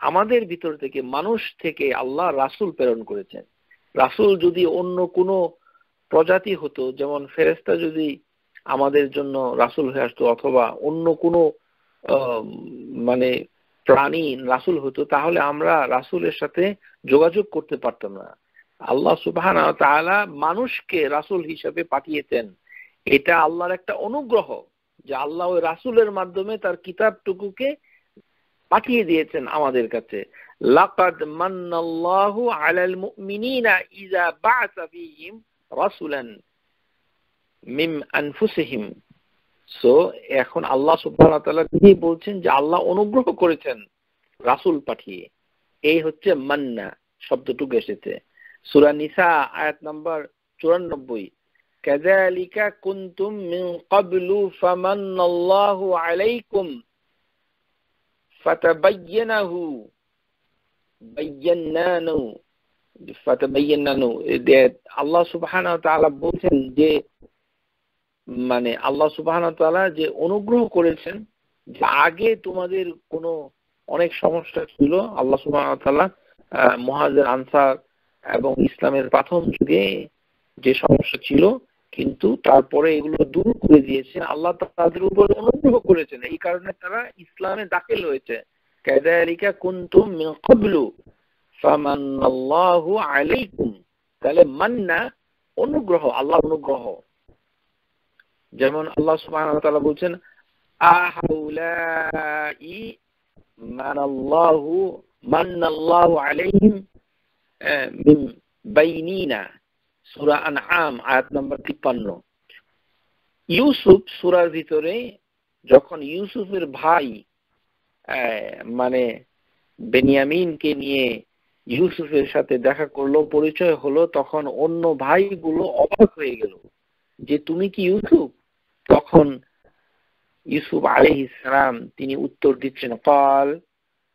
আমাদের ভিতর থেকে মানুষ থেকে আল্লাহ রাসুল প্রেরণ করেছেন রাসুল যদি অন্য কোনো প্রজাতি হতো যেমন ফেরেস্তা যদি আমাদের জন্য রাসুল হয়ে আসতো অথবা অন্য কোনো মানে প্রাণী রাসুল হতো তাহলে আমরা রাসুলের সাথে যোগাযোগ করতে পারতাম না আল্লাহ সুবাহ মানুষকে রাসুল হিসাবে পাঠিয়েছেন এটা আল্লাহর একটা অনুগ্রহ যে আল্লাহ ওই রাসুলের মাধ্যমে তার কিতাবটুকুকে পাঠিয়ে দিয়েছেন আমাদের কাছে লাকাদ মান্নাল্লাহু আলাল মুমিনিনা ইযা বা'সা ফীহিম রাসুলান মিম আনফুসিহিম সো এখন আল্লাহ সুবহানাহু ওয়া তাআলা নিজেই বলছেন যে আল্লাহ অনুগ্রহ করেছেন রাসুল পাঠিয়ে এই হচ্ছে মান্না শব্দটুকু এসেছে সূরা নিসা আয়াত নাম্বার চুরানব্বই كذلك كنتم من قبل فمن الله عليكم فتبينه بينانه فتبينانه আল্লাহ সুবহানাহু ওয়া তাআলা যে মানে আল্লাহ সুবহানাহু যে অনুগ্রহ করেছেন যে আগে তোমাদের কোনো অনেক সমস্যা ছিল আল্লাহ সুবহানাহু ওয়া তাআলা মহাজের আনসার এবং ইসলামের প্রাথমিক যে সমস্যা ছিল কিন্তু তারপরে এগুলো দূর করে দিয়েছেন আল্লাহ তাদের উপর অনুগ্রহ করেছেন এই কারণে তারা ইসলামে দাখিল হয়েছে কাজালিকা কুনতুম মিন ক্বাবলু ফামানাল্লাহু আলাইকুম তাহলে মান্না অনুগ্রহ আল্লাহ অনুগ্রহ যেমন আল্লাহ সুবহানাহু ওয়া তাআলা বলছেন আহাউলাই মানাল্লাহু মান্নাল্লাহু আলাইহিম মিন বাইনিনা সুরা আয়াত নম্বর তিপ্পান্ন ইউসুফ সুরার ভিতরে যখন ইউসুফের ভাই মানে বেনিয়ামিনকে নিয়ে ইউসুফের সাথে দেখা করলো পরিচয় হলো তখন অন্য ভাইগুলো অবাক হয়ে গেল যে তুমি কি ইউসুফ তখন ইউসুফ আলহ ইসলাম তিনি উত্তর দিচ্ছেন কাল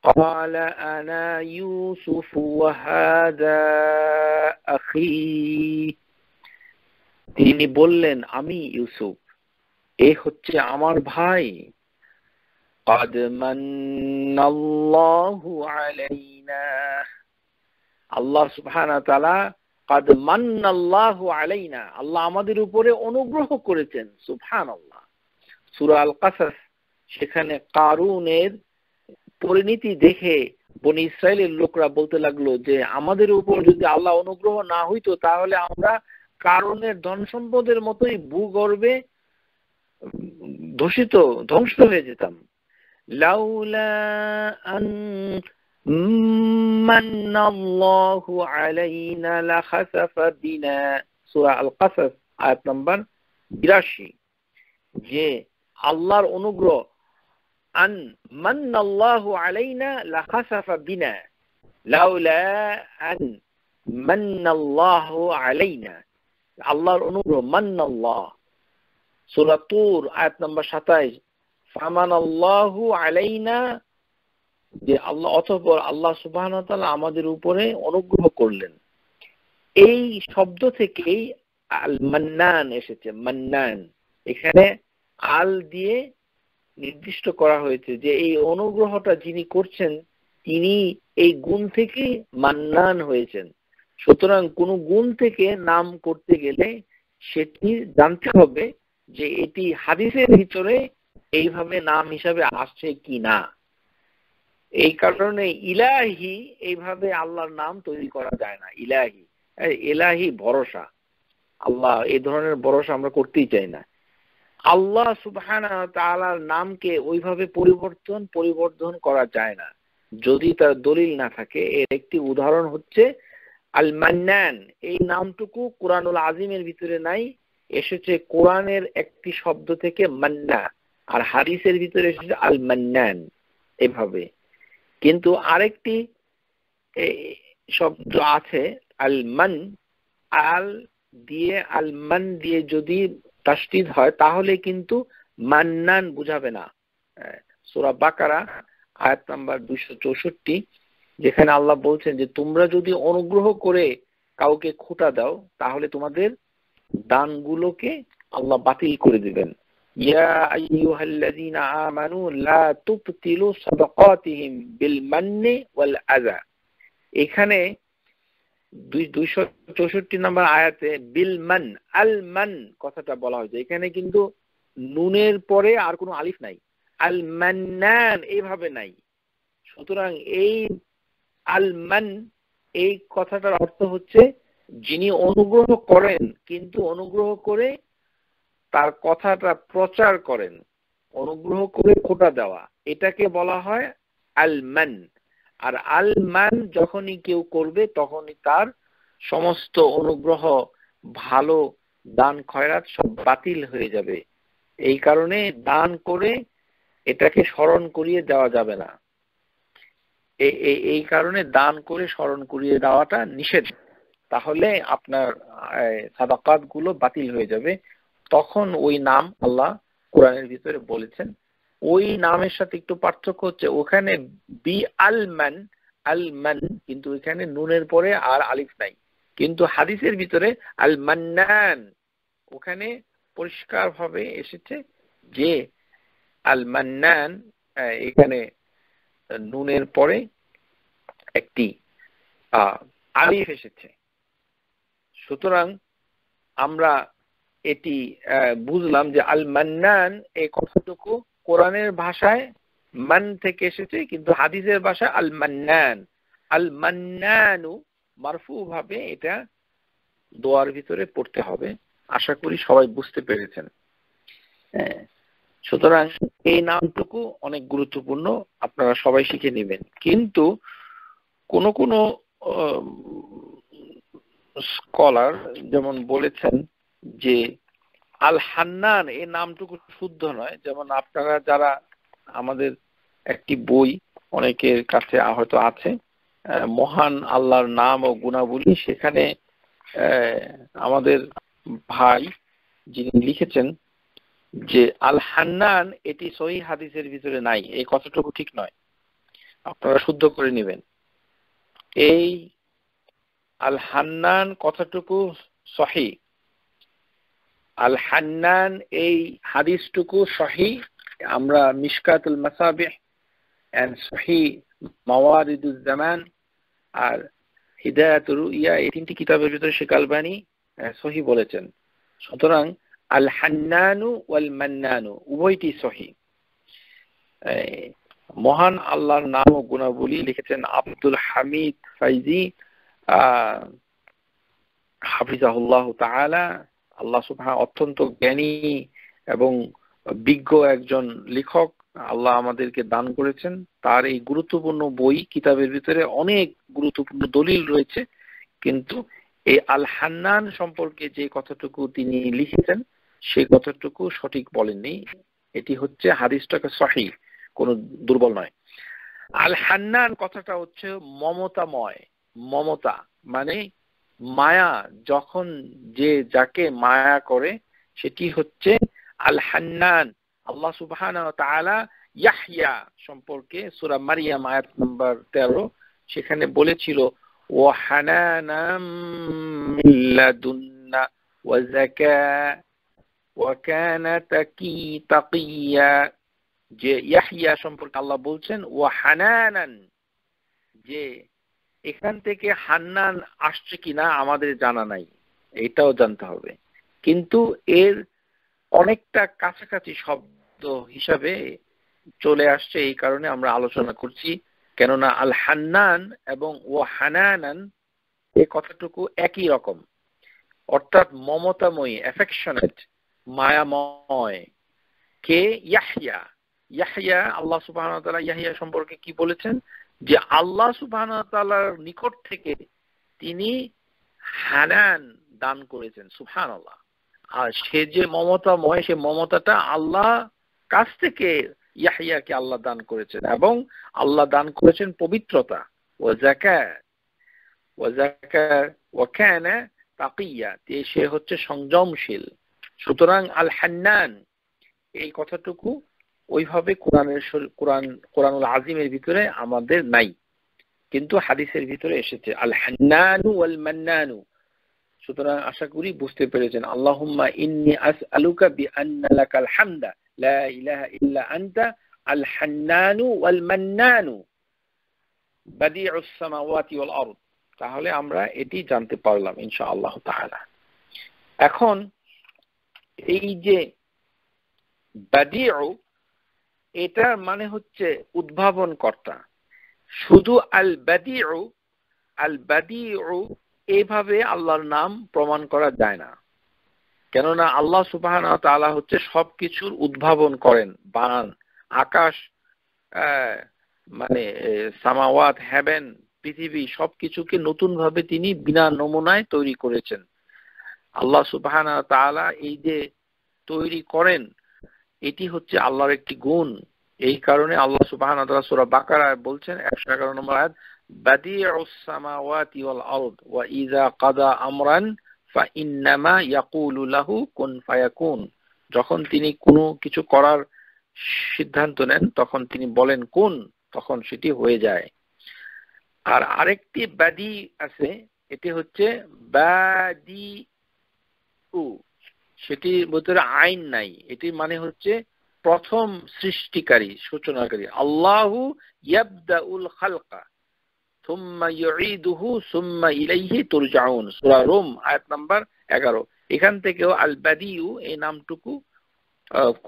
قال أنا يوسف وهذا أخي তিনি বললেন আমি ইউসুফ এ হচ্ছে আমার ভাই قد من الله علينا আল্লাহ সুবহানাহু তাআলা قد من الله علينا আল্লাহ আমাদের উপরে অনুগ্রহ করেছেন সুবহানাল্লাহ সূরা আল কাসাস সেখানে কারুনের পরিণতি দেখে বনি ইসরায়েলের লোকরা বলতে লাগলো যে আমাদের উপর যদি আল্লাহ অনুগ্রহ না হইতো তাহলে আমরা কারণের ধন সম্পদের মতোই ভূগর্ভে ধসিত ধ্বংস হয়ে যেতাম আয়াত নাম্বার 82 যে আল্লাহর অনুগ্রহ أن من الله علينا لخسف بنا لولا أن من الله علينا الله الأنور من الله سورة طور آية نمبر 27 فمن الله علينا যে আল্লাহ অতঃপর আল্লাহ সুবাহ আমাদের উপরে অনুগ্রহ করলেন এই শব্দ থেকেই আল মান্নান এসেছে মান্নান এখানে আল দিয়ে নির্দিষ্ট করা হয়েছে যে এই অনুগ্রহটা যিনি করছেন তিনি এই গুণ থেকে মান্নান হয়েছেন সুতরাং কোনো গুণ থেকে নাম করতে গেলে সেটি জানতে হবে যে এটি হাদিসের ভিতরে এইভাবে নাম হিসাবে আসছে কি না এই কারণে ইলাহি এইভাবে আল্লাহর নাম তৈরি করা যায় না ইলাহি এলাহি ভরসা আল্লাহ এই ধরনের ভরসা আমরা করতেই চাই না আল্লাহ সুবহান নামকে ওইভাবে পরিবর্তন পরিবর্ধন করা যায় না যদি তার দলিল না থাকে এর একটি উদাহরণ হচ্ছে আল মান্নান এই নামটুকু কোরআনুল আজিমের ভিতরে নাই এসেছে কোরআনের একটি শব্দ থেকে মান্না আর হাদিসের ভিতরে এসেছে আল মান্নান এভাবে কিন্তু আরেকটি শব্দ আছে আল মান আল দিয়ে আল মান দিয়ে যদি তাসদিদ হয় তাহলে কিন্তু মান্নান বুঝাবে না সোরা বাকারা আয়াত নাম্বার দুইশো চৌষট্টি যেখানে আল্লাহ বলছেন যে তোমরা যদি অনুগ্রহ করে কাউকে খোটা দাও তাহলে তোমাদের দানগুলোকে আল্লাহ বাতিল করে দিবেন এখানে দুইশো চৌষট্টি নম্বর আয়াতে বিল মান আল মান কথাটা বলা হয়েছে এখানে কিন্তু নুনের পরে আর কোনো আলিফ নাই আল মান্নান এইভাবে নাই সুতরাং এই আল মান এই কথাটার অর্থ হচ্ছে যিনি অনুগ্রহ করেন কিন্তু অনুগ্রহ করে তার কথাটা প্রচার করেন অনুগ্রহ করে খোটা দেওয়া এটাকে বলা হয় আল মান আর আল মান যখনই কেউ করবে তখনই তার সমস্ত অনুগ্রহ ভালো দান খয়রাত সব বাতিল হয়ে যাবে এই কারণে দান করে এটাকে স্মরণ করিয়ে দেওয়া যাবে না এই কারণে দান করে স্মরণ করিয়ে দেওয়াটা নিষেধ তাহলে আপনার সাদাকাত গুলো বাতিল হয়ে যাবে তখন ওই নাম আল্লাহ কোরআনের ভিতরে বলেছেন ওই নামের সাথে একটু পার্থক্য হচ্ছে ওখানে বি আলমান আলমান কিন্তু এখানে নুনের পরে আর আলিফ নাই কিন্তু হাদিসের ভিতরে আল মান্নান ওখানে ভাবে এসেছে যে আল মান্নান এখানে নুনের পরে একটি আলিফ এসেছে সুতরাং আমরা এটি বুঝলাম যে আল মান্নান এই কথাটুকু কোরআনের ভাষায় মান থেকে এসেছে কিন্তু হাদিসের ভাষায় আল মান্নান আল মান্নানু মারফু ভাবে এটা দোয়ার ভিতরে পড়তে হবে আশা করি সবাই বুঝতে পেরেছেন হ্যাঁ সুতরাং এই নামটুকু অনেক গুরুত্বপূর্ণ আপনারা সবাই শিখে নেবেন কিন্তু কোন কোন স্কলার যেমন বলেছেন যে আল হান্নান এই নামটুকু শুদ্ধ নয় যেমন আপনারা যারা আমাদের একটি বই অনেকের কাছে হয়তো আছে মহান আল্লাহর নাম ও গুণাবলী সেখানে আমাদের ভাই যিনি লিখেছেন যে আল হান্নান এটি সহি হাদিসের ভিতরে নাই এই কথাটুকু ঠিক নয় আপনারা শুদ্ধ করে নেবেন এই আল হান্নান কথাটুকু সহি আল হান্নান এই হাদিসটুকু সহি আমরা মিশকাতুল মাসাবিহ অ্যান্ড সহি মাওয়ারিদুজ্জামান আর হিদায়াতুর ইয়া এই তিনটি কিতাবের ভিতরে শেকালবাণী সহি বলেছেন সুতরাং আল হান্নানু ওয়াল মান্নানু উভয়টি সহি মহান আল্লাহর নাম ও গুণাবলী লিখেছেন আব্দুল হামিদ ফাইজি হাফিজাহুল্লাহ তাআলা আল্লাহ সুবহান অত্যন্ত জ্ঞানী এবং বিজ্ঞ একজন লেখক আল্লাহ আমাদেরকে দান করেছেন তার এই গুরুত্বপূর্ণ বই কিতাবের ভিতরে অনেক গুরুত্বপূর্ণ দলিল রয়েছে কিন্তু এই আল হান্নান সম্পর্কে যে কথাটুকু তিনি লিখেছেন সেই কথাটুকু সঠিক বলেননি এটি হচ্ছে হাদিসটাকে সহি কোন দুর্বল নয় আল হান্নান কথাটা হচ্ছে মমতাময় মমতা মানে মায়া যখন যে যাকে মায়া করে সেটি হচ্ছে আল হান্নান আল্লাহ সুবহান তাআলা সম্পর্কে সুরা মারিয়া মায়াত নম্বর তেরো সেখানে বলেছিল ও হানানাম লাদুন্না ওয়া যে ইয়াহইয়া সম্পর্কে আল্লাহ বলছেন ও হানানান যে এখান থেকে হান্নান আসছে কিনা আমাদের জানা নাই এটাও জানতে হবে কিন্তু এর অনেকটা কাছাকাছি শব্দ হিসাবে চলে আসছে এই কারণে আমরা আলোচনা করছি কেননা আল হান্নান এবং ও হানানান এ কথাটুকু একই রকম অর্থাৎ মমতাময়ী এফেকশনেট মায়াময় কে ইয়াহিয়া ইয়াহিয়া আল্লাহ সুবাহ ইয়াহিয়া সম্পর্কে কি বলেছেন যে আল্লাহ সুবাহর নিকট থেকে তিনি হানান দান করেছেন সুফান আল্লাহ আর সে যে মমতা মহে সে মমতাটা আল্লাহ কাছ থেকে ইয়াহিয়াকে আল্লাহ দান করেছেন এবং আল্লাহ দান করেছেন পবিত্রতা ও জাকা ও জাকা ও ক্যান তাকিয়া সে হচ্ছে সংযমশীল সুতরাং আল হান্নান এই কথাটুকু ওইভাবে কোরআনের কোরআন কোরআনুল আজিমের ভিতরে আমাদের নাই কিন্তু হাদিসের ভিতরে এসেছে আল হান্নানু আল মান্নানু সুতরাং আশা করি বুঝতে পেরেছেন আল্লাহুম্মা ইন্নি আসআলুকা বিআন্না লাকাল হামদা লা ইলাহা ইল্লা আনতা আল হান্নানু ওয়াল মান্নানু বাদিউস সামাওয়াতি ওয়াল আরদ তাহলে আমরা এটি জানতে পারলাম ইনশাআল্লাহ তাআলা এখন এই যে বাদিউ এটার মানে হচ্ছে উদ্ভাবন কর্তা শুধু আল বাদিউ আল বাদিউ এইভাবে আল্লাহর নাম প্রমাণ করা যায় না কেননা আল্লাহ সুবাহান তালা হচ্ছে সব কিছুর উদ্ভাবন করেন বানান আকাশ মানে সামাওয়াত হ্যাবেন পৃথিবী সব কিছুকে ভাবে তিনি বিনা নমুনায় তৈরি করেছেন আল্লাহ সুবাহান তালা এই যে তৈরি করেন এটি হচ্ছে আল্লাহর একটি গুণ এই কারণে আল্লাহ সুবাহান সুরা বলছেন একশো এগারো নম্বর আয়াত যখন তিনি কোনো কিছু করার সিদ্ধান্ত নেন তখন তিনি বলেন কোন তখন সেটি হয়ে যায় আর আরেকটি ব্যাধি আছে এটি হচ্ছে বাদি সেটি ভিতরে আইন নাই এটি মানে হচ্ছে প্রথম সৃষ্টিকারী সূচনাকারী আল্লাহু ইয়াবদাউল খালকা সুম্মা সুম্মা ইলাইহি তুরজাউন সূরা রোম আয়াত নাম্বার এখান থেকেও আল বাদিউ এই নামটুকু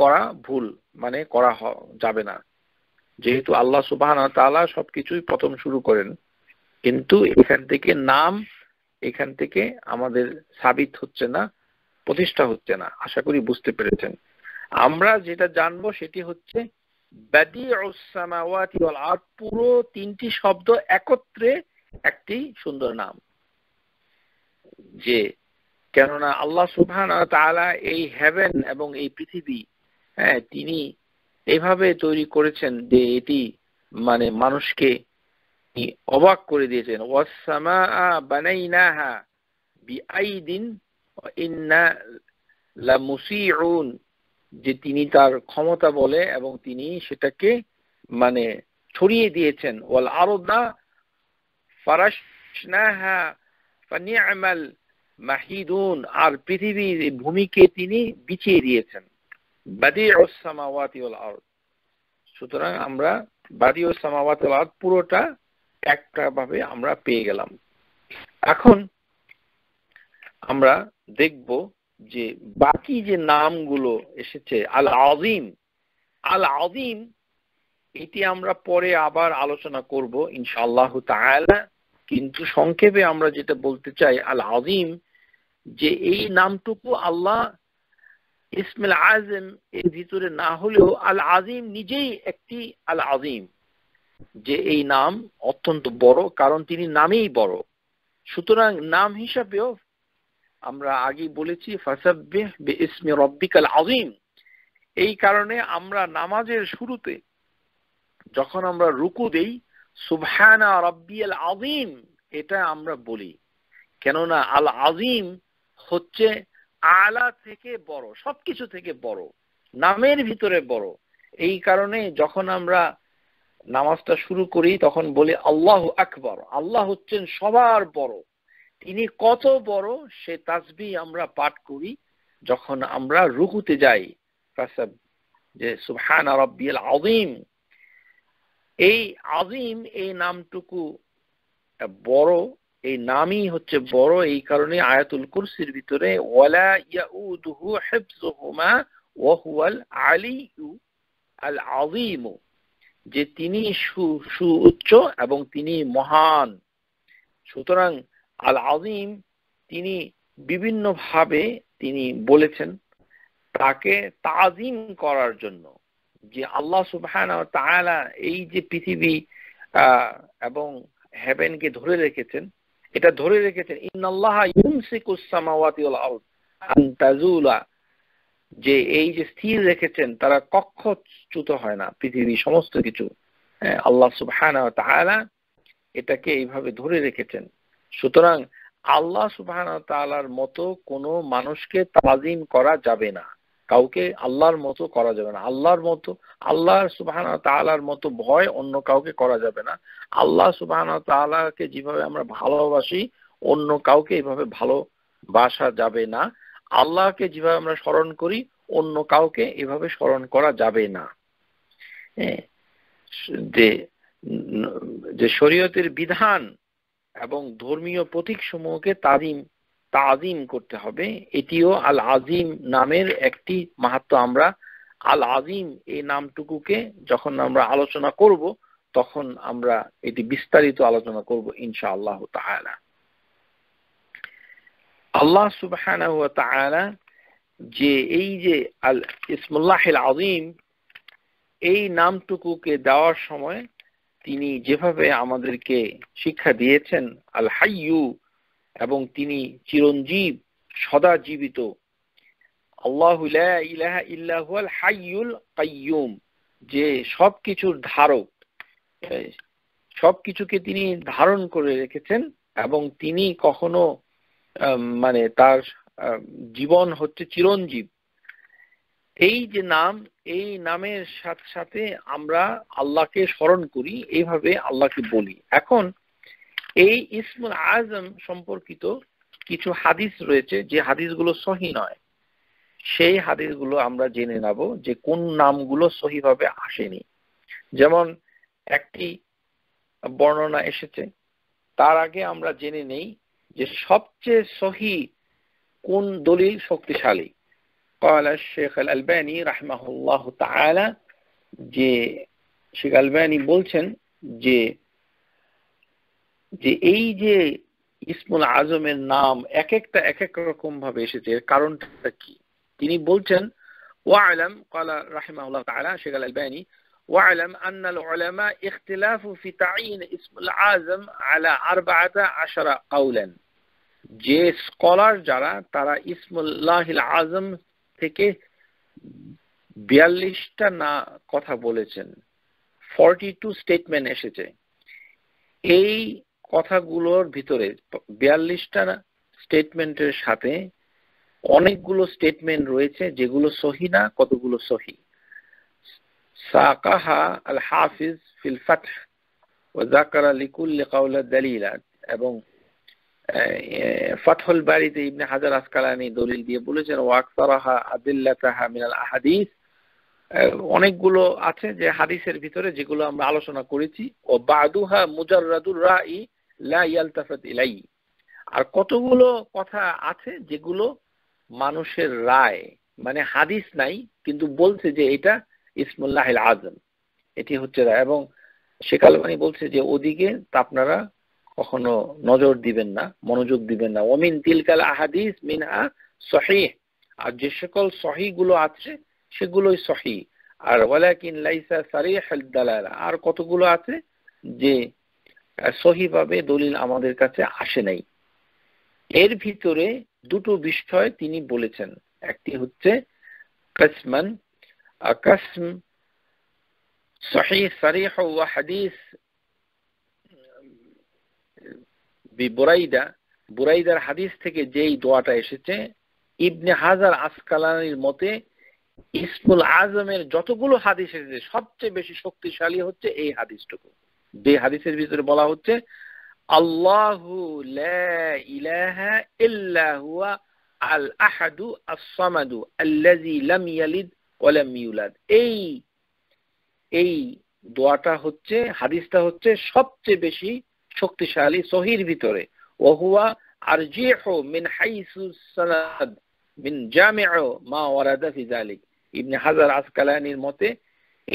করা ভুল মানে করা যাবে না যেহেতু আল্লাহ সুবহানাহু ওয়া সবকিছুই প্রথম শুরু করেন কিন্তু এখান থেকে নাম এখান থেকে আমাদের সাবিত হচ্ছে না প্রতিষ্ঠা হচ্ছে না আশা করি বুঝতে পেরেছেন আমরা যেটা জানবো সেটি হচ্ছে পুরো তিনটি শব্দ একত্রে একটি সুন্দর নাম যে কেননা আল্লাহ সুহান এই হেভেন এবং এই পৃথিবী হ্যাঁ তিনি এভাবে তৈরি করেছেন যে এটি মানে মানুষকে অবাক করে দিয়েছেন ইন্না লামুসিউন যে তিনি তার ক্ষমতা বলে এবং তিনি সেটাকে মানে ছড়িয়ে দিয়েছেন ওয়াল আরদা ফারাশনাহা ফানিআমাল মাহিদুন আর পৃথিবীর ভূমিকে তিনি বিছিয়ে দিয়েছেন বাদিউস সামাওয়াতি ওয়াল আরদ সুতরাং আমরা বাদি সামাওয়াতি ওয়াল আরদ পুরোটা একটা ভাবে আমরা পেয়ে গেলাম এখন আমরা দেখব যে বাকি যে নামগুলো এসেছে আল আজিম আল আজিম এটি আমরা পরে আবার আলোচনা করব ইনশাআল্লাহ তাআলা কিন্তু সংক্ষেপে আমরা যেটা বলতে চাই আল আজিম যে এই নামটুকু আল্লাহ ইসমিল আজম এর ভিতরে না হলেও আল আজিম নিজেই একটি আল আজিম যে এই নাম অত্যন্ত বড় কারণ তিনি নামেই বড় সুতরাং নাম হিসাবেও আমরা আগে বলেছি আজিম এই কারণে আমরা নামাজের শুরুতে যখন আমরা রুকু দেই সুবহানা রব্বিয়াল আজিম এটা আমরা বলি কেননা আল আজিম হচ্ছে আলা থেকে বড় সবকিছু থেকে বড় নামের ভিতরে বড় এই কারণে যখন আমরা নামাজটা শুরু করি তখন বলি আল্লাহ আকবর আল্লাহ হচ্ছেন সবার বড় তিনি কত বড় সে তাসবি আমরা পাঠ করি যখন আমরা রুকুতে যাই যে সুহান রব্বিল আজিম এই আজিম এই নামটুকু বড় এই নামই হচ্ছে বড় এই কারণে আয়াতুল কুরসির ভিতরে ওয়ালা ইয়াউদুহু হিফজুহুমা ওয়া আলিউ আল আজিম যে তিনি সু উচ্চ এবং তিনি মহান সুতরাং আল আজিম তিনি বিভিন্ন ভাবে তিনি বলেছেন তাকে তাজিম করার জন্য যে আল্লাহ সুবহান এই যে পৃথিবী এবং হেভেনকে ধরে রেখেছেন এটা ধরে রেখেছেন ইন্নাল্লাহ যে এই যে স্থির রেখেছেন তারা কক্ষ চ্যুত হয় না পৃথিবী সমস্ত কিছু হ্যাঁ, আল্লাহ সুবহান এটাকে এইভাবে ধরে রেখেছেন সুতরাং আল্লাহ সুবাহানা তালার মতো কোনো মানুষকে তাজিম করা যাবে না কাউকে আল্লাহর মতো করা যাবে না আল্লাহর মতো আল্লাহ সুবাহানা তালার মতো ভয় অন্য কাউকে করা যাবে না আল্লাহ সুবাহানা তালাকে যেভাবে আমরা ভালোবাসি অন্য কাউকে এইভাবে ভালোবাসা যাবে না আল্লাহকে যেভাবে আমরা স্মরণ করি অন্য কাউকে এভাবে স্মরণ করা যাবে না হ্যাঁ, যে যে শরীয়তের বিধান এবং ধর্মীয় প্রতীক সমূহকে তাজিম তাজিম করতে হবে এটিও আল আজিম নামের একটি মাহাত্ম আমরা আল আজিম এই নামটুকুকে যখন আমরা আলোচনা করব তখন আমরা এটি বিস্তারিত আলোচনা করব ইনশা আল্লাহ তাহারা আল্লাহ সুবাহ যে এই যে আল ইসমুল্লাহ আজিম এই নামটুকুকে দেওয়ার সময় তিনি যেভাবে আমাদেরকে শিক্ষা দিয়েছেন আল হাইয়ু এবং তিনি চিরঞ্জীব সদা জীবিত যে সবকিছুর ধারক সবকিছুকে তিনি ধারণ করে রেখেছেন এবং তিনি কখনো মানে তার জীবন হচ্ছে চিরঞ্জীব এই যে নাম এই নামের সাথে সাথে আমরা আল্লাহকে স্মরণ করি এইভাবে আল্লাহকে বলি এখন এই ইসমুল আজম সম্পর্কিত কিছু হাদিস রয়েছে যে হাদিসগুলো সহি নয় সেই হাদিসগুলো আমরা জেনে নেব যে কোন নামগুলো সহিভাবে আসেনি যেমন একটি বর্ণনা এসেছে তার আগে আমরা জেনে নেই যে সবচেয়ে সহি কোন দলিল শক্তিশালী قال الشيخ الألباني رحمه الله تعالى যে শেখ আলবানি বলছেন যে যে এই যে ইসমুল আজমের নাম এক একটা এক এক রকম ভাবে এসেছে কারণটা কি তিনি বলছেন ওয়ালাম কালা রাহিমাহুল্লাহ তাআলা শেখ আল আলবানি واعلم أن العلماء اختلافوا في تعيين اسم العازم على أربعة عشر قولا যে স্কলার যারা তারা ইসমুল্লাহিল আজম থেকে বিয়াল্লিশটা না কথা বলেছেন ফর্টি টু স্টেটমেন্ট এসেছে এই কথাগুলোর ভিতরে বিয়াল্লিশটা স্টেটমেন্টের সাথে অনেকগুলো স্টেটমেন্ট রয়েছে যেগুলো সহি না কতগুলো সহি সাকাহা আল হাফিজ ফিল ফাতহ ওয়াজাকারা লিকুল্লি কাউলা দালিলা এবং ফাতহুল বাড়িতে ইবনে হাজার আসকালানি দলিল দিয়ে বলেছেন ওয়াকসারাহা তাহা মিনাল আহাদিস অনেকগুলো আছে যে হাদিসের ভিতরে যেগুলো আমরা আলোচনা করেছি ও বাদুহা মুজাররাদুর রাই লা ইয়ালতাফাত ইলাই আর কতগুলো কথা আছে যেগুলো মানুষের রায় মানে হাদিস নাই কিন্তু বলছে যে এটা ইসমুল্লাহ আজম এটি হচ্ছে রায় এবং শেখ বলছে যে ওদিকে আপনারা কখনো নজর দিবেন না মনোযোগ দিবেন না অমিন তিলকাল আহাদিস মিনহা সহি আর যে সকল সহি গুলো আছে সেগুলোই সহি আর ওয়ালাকিন লাইসা সারিহ আর কতগুলো আছে যে সহিভাবে দলিল আমাদের কাছে আসে নাই এর ভিতরে দুটো বিষয় তিনি বলেছেন একটি হচ্ছে কসমান কসম সহি সারি হাদিস বি বুরাইদার হাদিস থেকে যেই দোয়াটা এসেছে ইবনে হাজার আসকালানির মতে ইসমুল আজমের যতগুলো হাদিস এসেছে সবচেয়ে বেশি শক্তিশালী হচ্ছে এই হাদিসটুকু যে হাদিসের ভিতরে বলা হচ্ছে আল্লাহু ইলাহা ইল্লা হুয়া আল আহাদু আস আল্লাযী লাম ইয়ালিদ ওয়া লাম ইউলাদ এই এই দোয়াটা হচ্ছে হাদিসটা হচ্ছে সবচেয়ে বেশি শক্তিশালী সহির ভিতরে ওহুয়া আরজিহ মিন হাইসু মিন জামিআ মা ওয়ারাদা ফি যালিক ইবনে হাজার আসকালানির মতে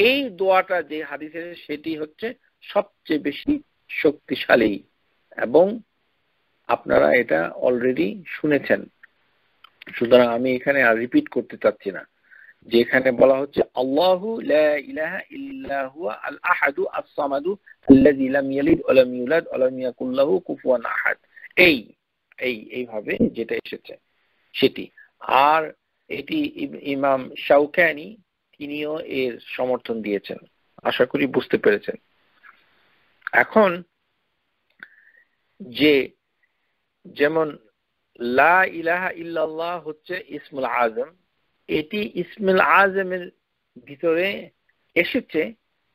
এই দোয়াটা যে হাদিসের সেটি হচ্ছে সবচেয়ে বেশি শক্তিশালী এবং আপনারা এটা অলরেডি শুনেছেন সুতরাং আমি এখানে আর রিপিট করতে চাচ্ছি না যেখানে বলা হচ্ছে আল্লাহু লা ইলাহা ইল্লা হুয়া আল আহাদু আস সামাদু আল্লাযী লাম ইয়ালিদ ওয়া লাম ইউলাদ ওয়া লাম ইয়াকুল লাহু কুফুয়ান আহাদ এই এই এইভাবে যেটা এসেছে সেটি আর এটি ইমাম শাউকানি তিনিও এর সমর্থন দিয়েছেন আশা করি বুঝতে পেরেছেন এখন যে যেমন লা ইলাহা ইল্লাল্লাহ হচ্ছে ইসমুল আজম এটি ইসমেল আজমের ভিতরে এসেছে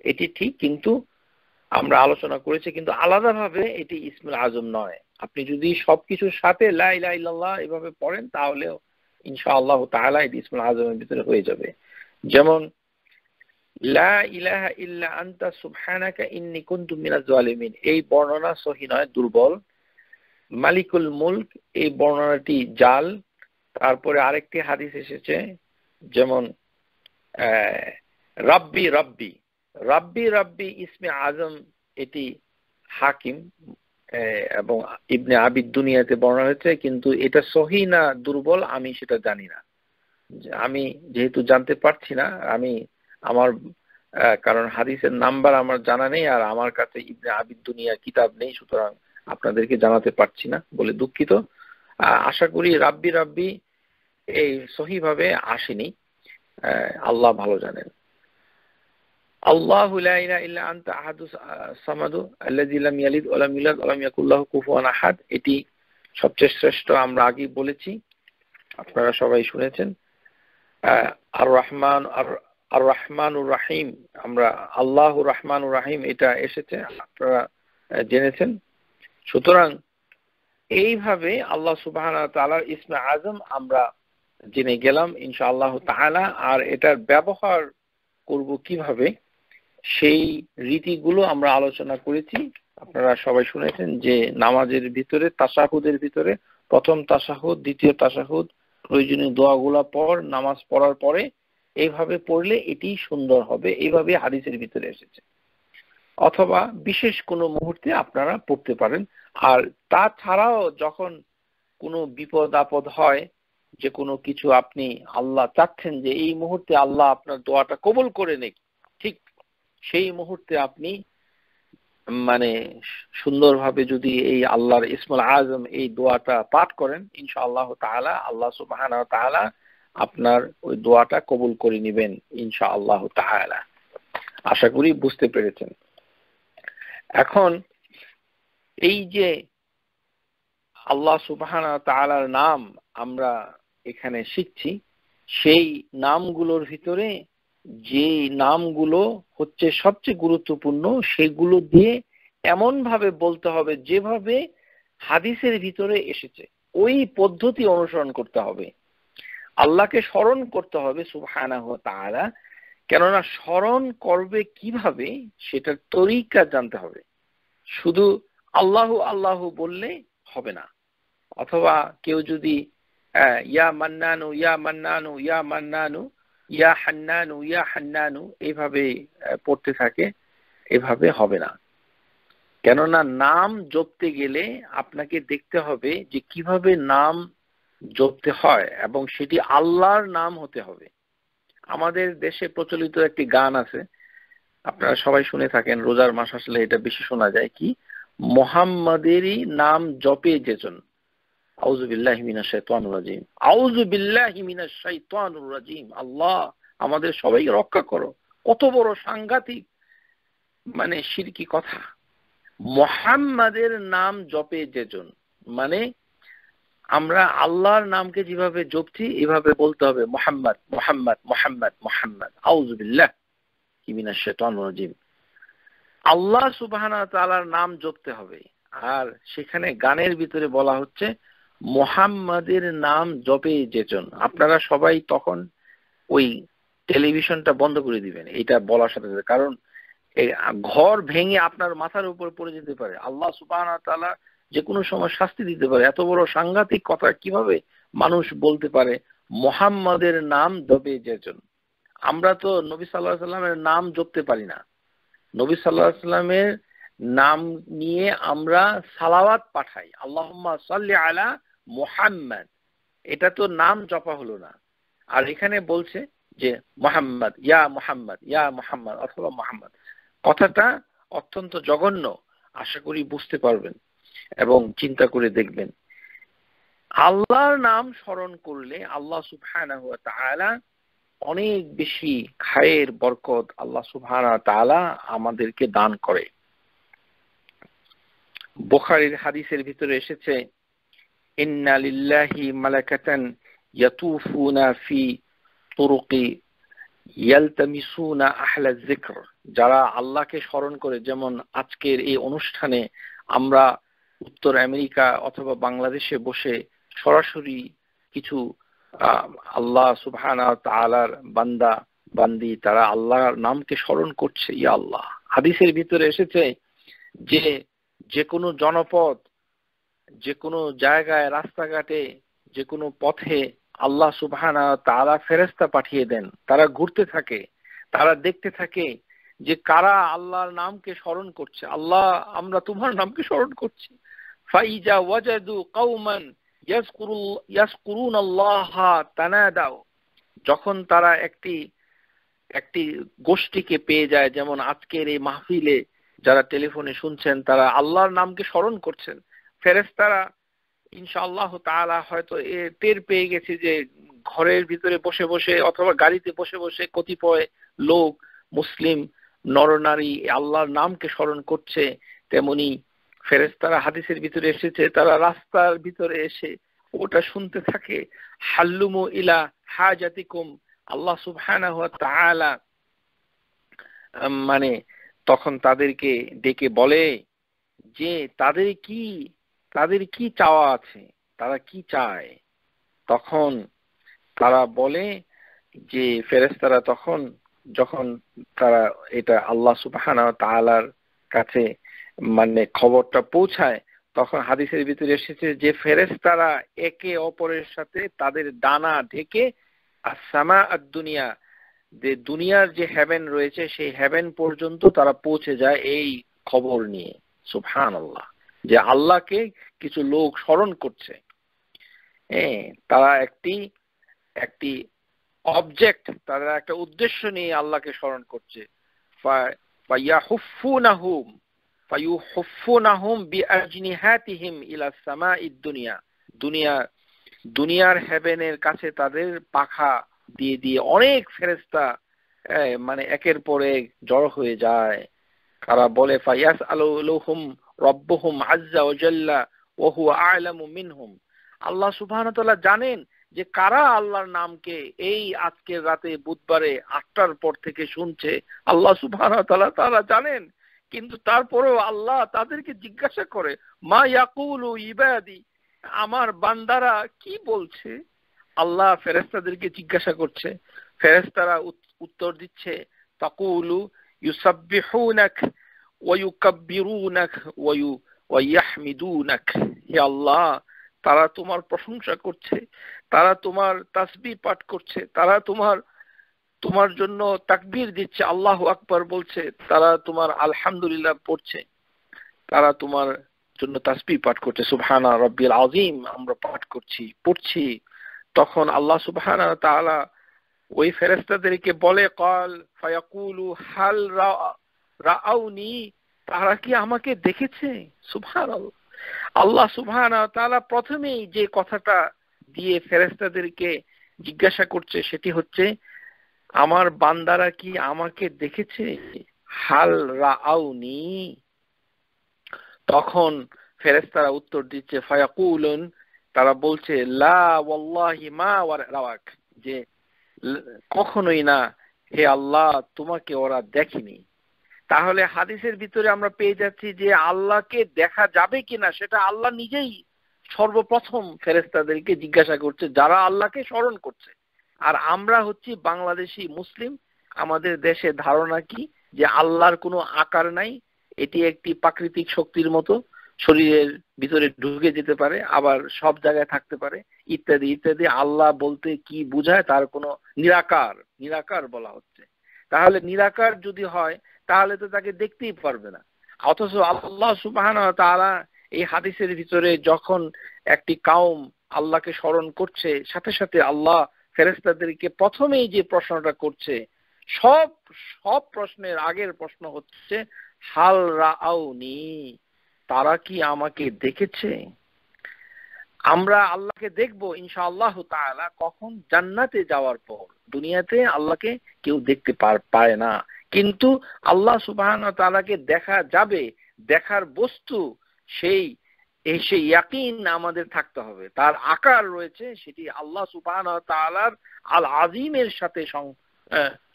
এটি ঠিক কিন্তু আমরা আলোচনা করেছি কিন্তু আলাদাভাবে এটি ইসমেল আজম নয় আপনি যদি সবকিছুর সাথে লাইল্লাহ এভাবে পড়েন তাহলেও ইনশাআল্লাহ তাহলে এটি ইসমেল আজমের ভিতরে হয়ে যাবে যেমন লা ইলাহা ইল্লা আন্তা সুবহানাকা ইন্নি কুনতু মিনাজ জালিমিন এই বর্ণনা সহি নয় দুর্বল মালিকুল মুলক এই বর্ণনাটি জাল তারপরে আরেকটি হাদিস এসেছে যেমন রাব্বি রাব্বি রাব্বি রাব্বি ইসমে আজম এটি হাকিম এবং ইবনে আবিদ দুনিয়াতে বর্ণনা হয়েছে কিন্তু এটা সহি না দুর্বল আমি সেটা জানি না আমি যেহেতু জানতে পারছি না আমি আমার কারণ হাদিসের নাম্বার আমার জানা নেই আর আমার কাছে ইবনে আবিদ দুনিয়া কিতাব নেই সুতরাং আপনাদেরকে জানাতে পারছি না বলে দুঃখিত আশা করি রাব্বি রাব্বি এই সহিভাবে আসেনি আল্লাহ ভালো জানেন এটি সবচেয়ে শ্রেষ্ঠ আমরা বলেছি আপনারা সবাই শুনেছেন আর রহমান আর রাহিম আমরা আল্লাহ রহমানুর রাহিম এটা এসেছে আপনারা জেনেছেন সুতরাং এইভাবে আল্লাহ সুবাহ তালার ইসমে আজম আমরা জেনে গেলাম ইনশাআল্লাহ তাহালা আর এটার ব্যবহার করব কিভাবে সেই রীতিগুলো আমরা আলোচনা করেছি আপনারা সবাই শুনেছেন যে নামাজের ভিতরে তাসাহুদের ভিতরে প্রথম তাসাহুদ দ্বিতীয় তাসাহুদ প্রয়োজনীয় দোয়াগুলা পর নামাজ পড়ার পরে এইভাবে পড়লে এটি সুন্দর হবে এইভাবে হাদিসের ভিতরে এসেছে অথবা বিশেষ কোনো মুহূর্তে আপনারা পড়তে পারেন আর তাছাড়াও যখন কোনো বিপদ আপদ হয় যে কোনো কিছু আপনি আল্লাহ চাচ্ছেন যে এই মুহূর্তে আল্লাহ আপনার দোয়াটা কবল করে নেই ঠিক সেই মুহূর্তে আপনি মানে সুন্দরভাবে যদি এই আল্লাহর ইসমুল আজম এই দোয়াটা পাঠ করেন ইনশাআল্লাহ তাহলা আল্লাহ সুবাহানা তাহলা আপনার ওই দোয়াটা কবুল করে নেবেন আল্লাহ তাহলা আশা করি বুঝতে পেরেছেন এখন এই যে আল্লাহ সুবাহানা তালার নাম আমরা এখানে শিখছি সেই নামগুলোর ভিতরে যে নামগুলো হচ্ছে সবচেয়ে গুরুত্বপূর্ণ সেগুলো দিয়ে এমন ভাবে বলতে হবে যেভাবে হাদিসের ভিতরে এসেছে ওই পদ্ধতি অনুসরণ করতে হবে আল্লাহকে স্মরণ করতে হবে সুবহানাহ কেননা স্মরণ করবে কিভাবে সেটার তরিকা জানতে হবে শুধু আল্লাহ আল্লাহ বললে হবে না অথবা কেউ যদি ইয়া মান্নানু ইয়া মান্নানু ইয়া মান্নানু ইয়া হান্নানু ইয়া হান্নানু এইভাবে পড়তে থাকে এভাবে হবে না কেননা নাম জপতে গেলে আপনাকে দেখতে হবে যে কিভাবে নাম জপতে হয় এবং সেটি আল্লাহর নাম হতে হবে আমাদের দেশে প্রচলিত একটি গান আছে আপনারা সবাই শুনে থাকেন রোজার মাস আসলে এটা বেশি শোনা যায় কি মোহাম্মদেরই নাম জপে যেজন আল্লাহ আমাদের সবাই রক্ষা করো কত বড় সাংঘাতিক মানে সিরকি কথা মোহাম্মাদের নাম জপে যেজন মানে আমরা আল্লাহর নামকে যেভাবে জপছি এভাবে বলতে হবে মোহাম্মদ মোহাম্মদ মোহাম্মদ মোহাম্মদ আউজবিল্লাহ কিমিনা রাজিম আল্লাহ সুবাহ নাম জপতে হবে আর সেখানে গানের ভিতরে বলা হচ্ছে মোহাম্মদের নাম জপে যেচন আপনারা সবাই তখন ওই টেলিভিশনটা বন্ধ করে দিবেন এটা বলার সাথে সাথে কারণ ঘর ভেঙে আপনার মাথার উপর পড়ে যেতে পারে আল্লাহ সুবাহ তালা যে কোনো সময় শাস্তি দিতে পারে এত বড় সাংঘাতিক কথা কিভাবে মানুষ বলতে পারে মোহাম্মদের নাম জপে যেচন আমরা তো নবী সাল্লাহ সাল্লামের নাম জপতে পারি না নবী সাল্লাহ সাল্লামের নাম নিয়ে আমরা সালাওয়াত পাঠাই আল্লাহ সাল্লি আলা মোহাম্মদ এটা তো নাম জপা হলো না আর এখানে বলছে যে মোহাম্মদ ইয়া মোহাম্মদ ইয়া মোহাম্মদ অথবা মোহাম্মদ কথাটা অত্যন্ত জঘন্য আশা করি বুঝতে পারবেন এবং চিন্তা করে দেখবেন আল্লাহর নাম স্মরণ করলে আল্লাহ সুফায়না তাহলা অনেক বেশি খায়ের বরকত আল্লাহ সুবহান তালা আমাদেরকে দান করে বোখারির হাদিসের ভিতরে এসেছে إن لله ملكة يطوفون في طرق يلتمسون أحلى الذكر যারা আল্লাহকে স্মরণ করে যেমন আজকের এই অনুষ্ঠানে আমরা উত্তর আমেরিকা অথবা বাংলাদেশে বসে সরাসরি কিছু আল্লাহ সুবহানা তালার বান্দা বান্দি তারা আল্লাহর নামকে স্মরণ করছে ইয়া আল্লাহ হাদিসের ভিতরে এসেছে যে যে কোনো জনপদ যে কোনো জায়গায় রাস্তাঘাটে যে কোনো পথে আল্লাহ সুবাহানা তারা ফেরেস্তা পাঠিয়ে দেন তারা ঘুরতে থাকে তারা দেখতে থাকে যে কারা আল্লাহর নামকে স্মরণ করছে আল্লাহ আমরা তোমার নামকে স্মরণ করছি ফাইজা ওয়াজাদু কাউমান ইয়াসকুরুন আল্লাহ যখন তারা একটি একটি গোষ্ঠীকে পেয়ে যায় যেমন আজকের এই মাহফিলে যারা টেলিফোনে শুনছেন তারা আল্লাহর নামকে স্মরণ করছেন ফেরেস্তারা ইনশাআল্লাহ তালা হয়তো টের পেয়ে গেছে যে ঘরের ভিতরে বসে বসে অথবা গাড়িতে বসে বসে কতিপয় লোক মুসলিম নরনারী আল্লাহর নামকে স্মরণ করছে তেমনি ফেরেস্তারা হাদিসের ভিতরে এসেছে তারা রাস্তার ভিতরে এসে ওটা শুনতে থাকে হাল্লুমু ইলা জাতিকুম আল্লাহ সুবহানাহু ওয়া তাআলা মানে তখন তাদেরকে ডেকে বলে যে তাদের কি তাদের কি চাওয়া আছে তারা কি চায় তখন তারা বলে যে ফেরেস্তারা তখন যখন তারা এটা আল্লাহ সুবাহান তালার কাছে মানে খবরটা পৌঁছায় তখন হাদিসের ভিতরে এসেছে যে ফেরেস্তারা একে অপরের সাথে তাদের ডানা ঢেকে সামা আর দুনিয়া যে দুনিয়ার যে হ্যাভেন রয়েছে সেই হ্যাভেন পর্যন্ত তারা পৌঁছে যায় এই খবর নিয়ে সুফহান আল্লাহ যে আল্লাহকে কিছু লোক স্মরণ করছে তারা একটি একটি অবজেক্ট তারা একটা উদ্দেশ্য নিয়ে আল্লাহকে স্মরণ করছে দুনিয়ার হেভেনের কাছে তাদের পাখা দিয়ে দিয়ে অনেক ফেরেস্তা মানে একের পর জড় হয়ে যায় তারা বলে ফাইয়াস লোহম রব্বহুম আজ্জা ওজাল্লা ওহু আলম মিনহুম আল্লাহ সুবাহতলা জানেন যে কারা আল্লাহর নামকে এই আজকের রাতে বুধবারে আটটার পর থেকে শুনছে আল্লাহ সুবাহতলা তারা জানেন কিন্তু তারপরেও আল্লাহ তাদেরকে জিজ্ঞাসা করে মা ইয়াকুল ইবাদি আমার বান্দারা কি বলছে আল্লাহ ফেরেস্তাদেরকে জিজ্ঞাসা করছে ফেরেস্তারা উত্তর দিচ্ছে তাকুলু ইউসাব্বিহুনাক ওয়ুকাব্বিরুনাক ওয়ু ওয়াইয়াহমিদুনাক হে আল্লাহ তারা তোমার প্রশংসা করছে তারা তোমার তাসবি পাঠ করছে তারা তোমার তোমার জন্য তাকবীর দিচ্ছে আল্লাহ আকবার বলছে তারা তোমার আলহামদুলিল্লাহ পড়ছে তারা তোমার জন্য তাসবি পাঠ করছে সুবহানা রব্বিল আজিম আমরা পাঠ করছি পড়ছি তখন আল্লাহ সুবহানা তাআলা ওই ফেরেস্তাদেরকে বলে কল ফায়াকুলু হাল রা রাউনি তারা কি আমাকে দেখেছে সুভান আল্লাহ সুভান তারা প্রথমেই যে কথাটা দিয়ে ফেরেস্তাদেরকে জিজ্ঞাসা করছে সেটি হচ্ছে আমার বান্দারা কি আমাকে দেখেছে হাল রাউনি তখন ফেরেস্তারা উত্তর দিচ্ছে ফায়াকুলন তারা বলছে লা মা যে কখনোই না হে আল্লাহ তোমাকে ওরা দেখেনি তাহলে হাদিসের ভিতরে আমরা পেয়ে যাচ্ছি যে আল্লাহকে দেখা যাবে কিনা সেটা আল্লাহ নিজেই সর্বপ্রথম ফেরেস্তাদেরকে জিজ্ঞাসা করছে যারা আল্লাহকে স্মরণ করছে আর আমরা হচ্ছি বাংলাদেশি মুসলিম আমাদের দেশে ধারণা কি যে আল্লাহর কোনো আকার নাই এটি একটি প্রাকৃতিক শক্তির মতো শরীরের ভিতরে ঢুকে যেতে পারে আবার সব জায়গায় থাকতে পারে ইত্যাদি ইত্যাদি আল্লাহ বলতে কি বুঝায় তার কোনো নিরাকার নিরাকার বলা হচ্ছে তাহলে নিরাকার যদি হয় তাহলে তো তাকে দেখতেই পারবে না অথচ আল্লাহ সুবাহান তারা এই হাদিসের ভিতরে যখন একটি কাউম আল্লাহকে স্মরণ করছে সাথে সাথে আল্লাহ ফেরেস্তাদেরকে প্রথমেই যে প্রশ্নটা করছে সব সব প্রশ্নের আগের প্রশ্ন হচ্ছে হাল রাউনি তারা কি আমাকে দেখেছে আমরা আল্লাহকে দেখব ইনশা আল্লাহ তালা কখন জান্নাতে যাওয়ার পর দুনিয়াতে আল্লাহকে কেউ দেখতে পায় না কিন্তু আল্লাহ সুবাহান তালাকে দেখা যাবে দেখার বস্তু সেই সেই ইয়াকিন আমাদের থাকতে হবে তার আকার রয়েছে সেটি আল্লাহ সুবাহান তালার আল আজিমের সাথে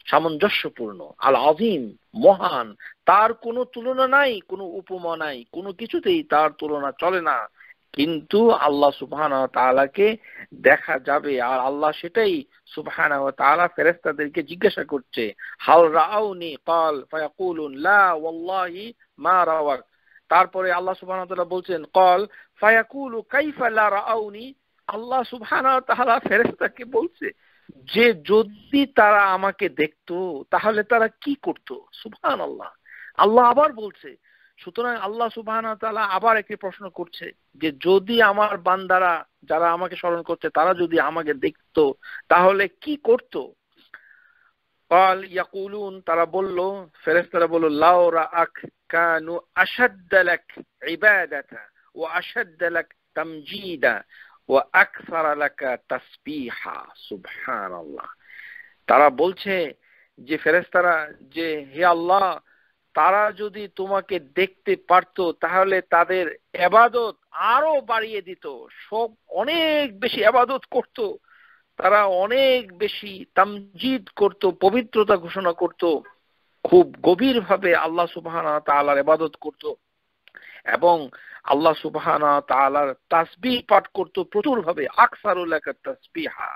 সামঞ্জস্যপূর্ণ আল আজিম মহান তার কোনো তুলনা নাই কোনো উপমা নাই কোনো কিছুতেই তার তুলনা চলে না কিন্তু আল্লাহ সুবহান তালাকে দেখা যাবে আর আল্লাহ সেটাই সুবহান তালা ফেরেস্তাদেরকে জিজ্ঞাসা করছে হাল রাউনি কল ফায়াকুলুন লা ওয়াল্লাহি মা রাওয়াক তারপরে আল্লাহ সুবহান তালা বলছেন কল ফায়াকুলু কাইফা লা রাউনি আল্লাহ সুবহান তালা ফেরেস্তাকে বলছে যে যদি তারা আমাকে দেখতো তাহলে তারা কি করতো সুবহান আল্লাহ আল্লাহ আবার বলছে সুতরাং আল্লাহ সুবাহ তালা আবার একটি প্রশ্ন করছে যে যদি আমার বান্দারা যারা আমাকে স্মরণ করছে তারা যদি আমাকে দেখত তাহলে কি করত ইয়াকুলুন তারা বলল ফেরেস্তারা বলল লাউরা আক কানু আশাদ্দালাক ইবাদাতা ও আশাদ্দালাক তামজিদা ও আকসারা লাকা তাসবিহা সুবহানাল্লাহ তারা বলছে যে ফেরেস্তারা যে হে আল্লাহ তারা যদি তোমাকে দেখতে পারত তাহলে তাদের এবাদত আরো বাড়িয়ে দিত সব অনেক বেশি আবাদত করত তারা অনেক বেশি তামজিদ করত পবিত্রতা ঘোষণা করত খুব গভীরভাবে আল্লাহ সুবাহানা তালার এবাদত করত এবং আল্লাহ সুবাহানা তালার তাসবি পাঠ করত প্রচুর প্রচুরভাবে আকসারুল্লাহ তাসবিহা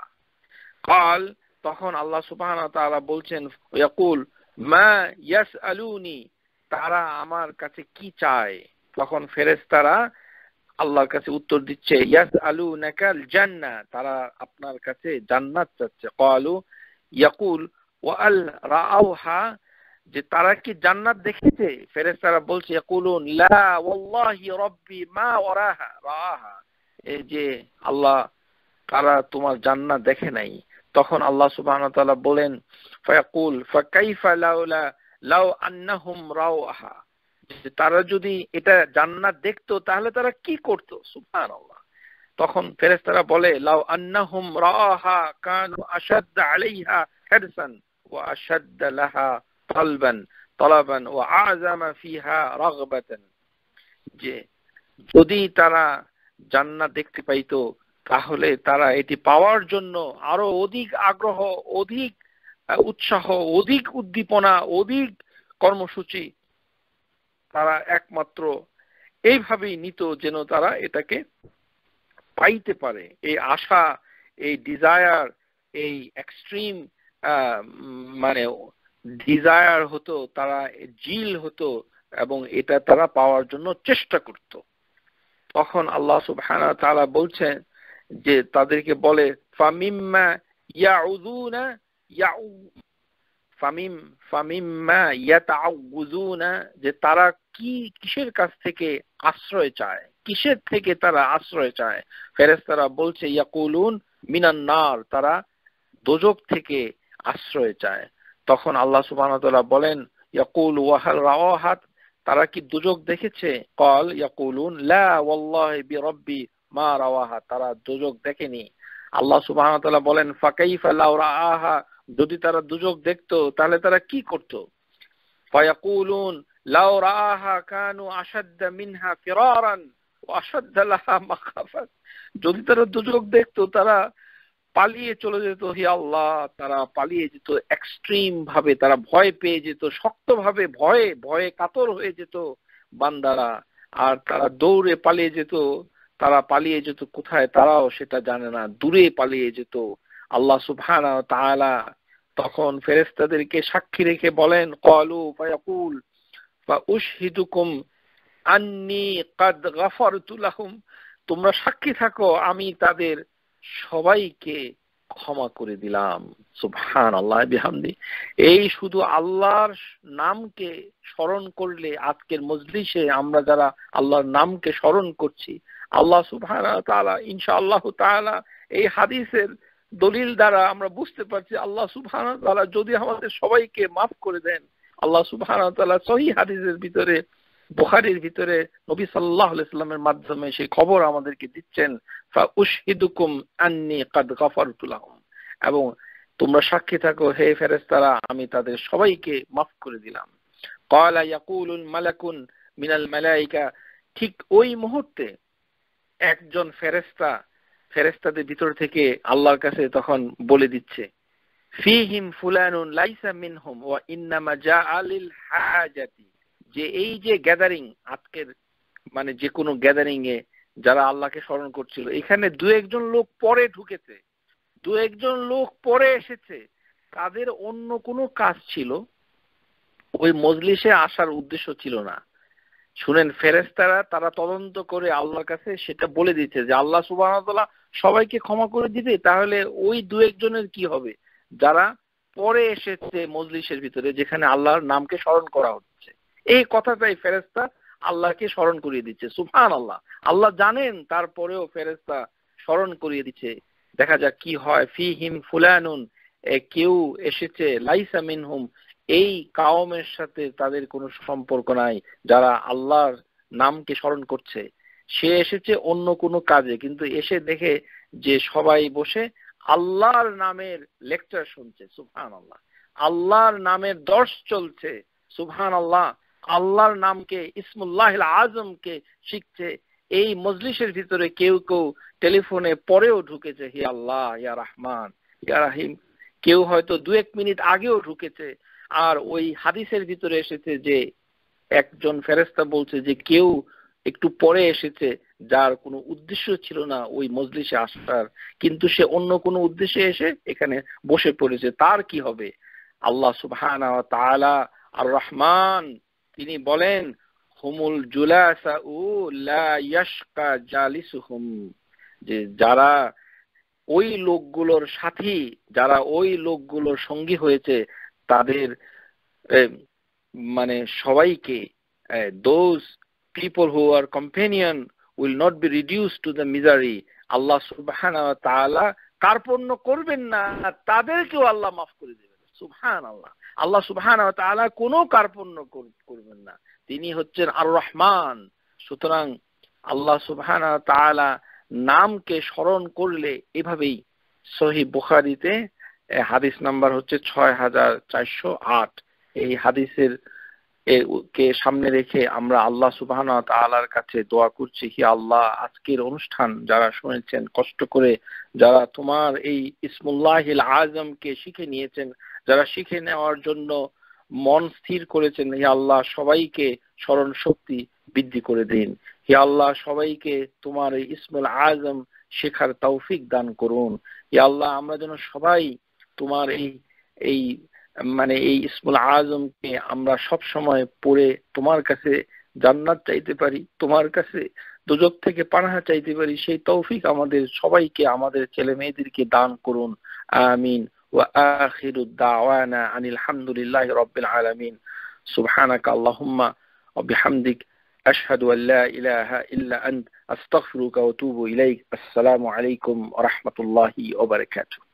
কাল তখন আল্লাহ সুবাহানা তালা বলছেন ইয়াকুল তারা আমার কাছে কি চায় তখন ফেরেস্তারা আল্লাহর কাছে উত্তর দিচ্ছে ইয়াস আলু নাকাল জান্না তারা আপনার কাছে জান্নাত চাচ্ছে কালু ইয়াকুল ওয়াল রাআউহা যে তারা কি জান্নাত দেখেছে ফেরেস্তারা বলছে ইয়াকুলুন লা ওয়াল্লাহি রাব্বি মা ওয়ারাহা রাআহা এই যে আল্লাহ তারা তোমার জান্নাত দেখে নাই তখন আল্লাহ সুবাহ বলেন ফায়াকুল ফাকাইফা লাউলা লাউ আন্নাহুম রাও আহা তারা যদি এটা জান্নাত দেখতো তাহলে তারা কি করতো সুবহান আল্লাহ তখন ফেরেস্তারা বলে লাউ আন্নাহুম রাহা কানু আশাদ আলাইহা হারসান ওয়া আশাদ লাহা তালবান তালাবান ও আযামা ফিহা রাগবাতান যে যদি তারা জান্নাত দেখতে পাইতো তাহলে তারা এটি পাওয়ার জন্য আরো অধিক আগ্রহ অধিক উৎসাহ অধিক উদ্দীপনা অধিক কর্মসূচি তারা একমাত্র এইভাবেই নিত যেন তারা এটাকে পাইতে পারে এই আশা এই ডিজায়ার এই এক্সট্রিম মানে ডিজায়ার হতো তারা জিল হতো এবং এটা তারা পাওয়ার জন্য চেষ্টা করত তখন আল্লাহ সুবহানাহু তারা বলছেন যে তাদেরকে বলে যে তারা কি কিসের কাছ থেকে আশ্রয় চায় কিসের থেকে তারা আশ্রয় চায় ফেরেস তারা বলছে ইয়াকুলুন মিনান নার তারা দোজক থেকে আশ্রয় চায় তখন আল্লাহ সুবহানাহু ওয়া বলেন ইয়াকুল ওয়াহাল রাওয়াহাত তারা কি দুজক দেখেছে কল ইয়াকুলুন লা ওয়াল্লাহি বিরাব্বি মা রাওয়াহা তারা দুজক দেখেনি আল্লাহ সুবাহ বলেন ফাকাইফা লাউ আহা যদি তারা দুজক দেখত তাহলে তারা কি করত ফায়াকুলুন কানু মিনহা ফিরারান লাহা মাখাফাত যদি তারা দুজক তারা পালিয়ে চলে যেত হে আল্লাহ তারা পালিয়ে যেত এক্সট্রিম ভাবে তারা ভয় পেয়ে যেত শক্তভাবে ভয়ে ভয়ে কাতর হয়ে যেত বান্দারা আর তারা দৌড়ে পালিয়ে যেত তারা পালিয়ে যেত কোথায় তারাও সেটা জানে না দূরে পালিয়ে যেত আল্লাহ সুবহান তাআলা তখন ফেরেস্তাদেরকে সাক্ষী রেখে বলেন কলু ফায়াকুল ফাউশহিদুকুম আন্নি কাদ গাফর তুলাহুম তোমরা সাক্ষী থাকো আমি তাদের সবাইকে ক্ষমা করে দিলাম সুবহান আল্লাহ বিহামদি এই শুধু আল্লাহর নামকে স্মরণ করলে আজকের মজলিসে আমরা যারা আল্লাহর নামকে স্মরণ করছি আল্লাহ সুবাহ ইনশা আল্লাহ এই হাদিসের দলিল দ্বারা আমরা বুঝতে পারছি আল্লাহ সুবাহ যদি আমাদের সবাইকে মাফ করে দেন আল্লাহ সুবাহ তালা হাদিসের ভিতরে বুখারির ভিতরে নবী সাল্লাহ ইসলামের মাধ্যমে সেই খবর আমাদেরকে দিচ্ছেন উশহিদুকুম আন্নি এবং তোমরা সাক্ষী থাকো হে ফেরেস্তারা আমি তাদের সবাইকে মাফ করে দিলাম কয়লা ইয়াকুল মালাকুন মিনাল মালাইকা ঠিক ওই মুহূর্তে একজন ফেরেস্তা ফেরেস্তাদের ভিতর থেকে আল্লাহর কাছে তখন বলে দিচ্ছে ফিহিম ফুলানুন লাইসা মিনহুম ওয়া ইন্নামা জা আলিল হাজাতি যে এই যে গ্যাদারিং আজকের মানে যে কোনো গ্যাদারিং এ যারা আল্লাহকে স্মরণ করছিল এখানে দু একজন লোক পরে ঢুকেছে দু একজন লোক পরে এসেছে তাদের অন্য কোনো কাজ ছিল ওই মজলিসে আসার উদ্দেশ্য ছিল না শুনেন ফেরেস্তারা তারা তদন্ত করে আল্লাহর কাছে সেটা বলে দিচ্ছে যে আল্লাহ সুবাহ সবাইকে ক্ষমা করে দিবে তাহলে ওই দু একজনের কি হবে যারা পরে এসেছে মজলিসের ভিতরে যেখানে আল্লাহর নামকে স্মরণ করা হচ্ছে এই কথাটাই ফেরেস্তা আল্লাহকে স্মরণ করিয়ে দিচ্ছে সুফান আল্লাহ আল্লাহ জানেন তারপরেও ফেরেস্তা স্মরণ করিয়ে দিচ্ছে দেখা যাক কি হয় ফি হিম ফুলায়নুন কেউ এসেছে লাইসা মিনহুম এই কাওমের সাথে তাদের কোনো সম্পর্ক নাই যারা আল্লাহর নামকে স্মরণ করছে সে এসেছে অন্য কোনো কাজে কিন্তু এসে দেখে যে সবাই বসে আল্লাহর নামের লেকচার শুনছে সুফহান আল্লাহ আল্লাহর নামের দর্শ চলছে সুফহান আল্লাহ আল্লাহর নামকে ইসমুল্লাহ আজমকে শিখছে এই মজলিসের ভিতরে কেউ কেউ টেলিফোনে পরেও ঢুকেছে হে আল্লাহ ইয়া রহমান ইয়া রাহিম কেউ হয়তো দু এক মিনিট আগেও ঢুকেছে আর ওই হাদিসের ভিতরে এসেছে যে একজন ফেরেস্তা বলছে যে কেউ একটু পরে এসেছে যার কোনো উদ্দেশ্য ছিল না ওই মজলিসে আসার কিন্তু সে অন্য কোনো উদ্দেশ্যে এসে এখানে বসে পড়েছে তার কি হবে আল্লাহ সুবহান আর রহমান তিনি বলেন হুমুল জুলাসা জালিসুহুম যে যারা ওই লোকগুলোর সাথী যারা ওই লোকগুলোর সঙ্গী হয়েছে তাদের মানে সবাইকে those people who are companion will not be reduce to the misery আল্লাহ সুবহান তালা কার্পণ্য করবেন না তাদেরকেও আল্লাহ মাফ করে দেবেন সুবহান আল্লাহ আল্লাহ সুবহান তালা কোনো কার্পণ্য করবেন না তিনি হচ্ছেন আর রহমান সুতরাং আল্লাহ সুবহান তালা নামকে স্মরণ করলে এভাবেই সহি বুখারিতে হাদিস নাম্বার হচ্ছে ছয় হাজার চারশো আট এই হাদিসের কে সামনে রেখে আমরা আল্লাহ সুবাহন আলার কাছে দোয়া করছি হি আল্লাহ আজকের অনুষ্ঠান যারা শুনেছেন কষ্ট করে যারা তোমার এই ইসমুল্লাহিল আজমকে শিখে নিয়েছেন যারা শিখে নেওয়ার জন্য মন স্থির করেছেন হে আল্লাহ সবাইকে স্মরণ শক্তি বৃদ্ধি করে দিন হে আল্লাহ সবাইকে তোমার এই ইসমুল আজম শেখার তৌফিক দান করুন হে আল্লাহ আমরা যেন সবাই তোমার এই এই মানে এই ইসমুল আজমকে আমরা সব সময় পড়ে তোমার কাছে জান্নাত চাইতে পারি তোমার কাছে দুজক থেকে পানাহা চাইতে পারি সেই তৌফিক আমাদের সবাইকে আমাদের ছেলে মেয়েদেরকে দান করুন আমিন وآخر الدعوانا عن الحمد لله رب العالمين سبحانك اللهم وبحمدك أشهد أن لا إله إلا أنت أستغفرك আস্তাগফিরুকা إليك السلام عليكم ورحمة الله وبركاته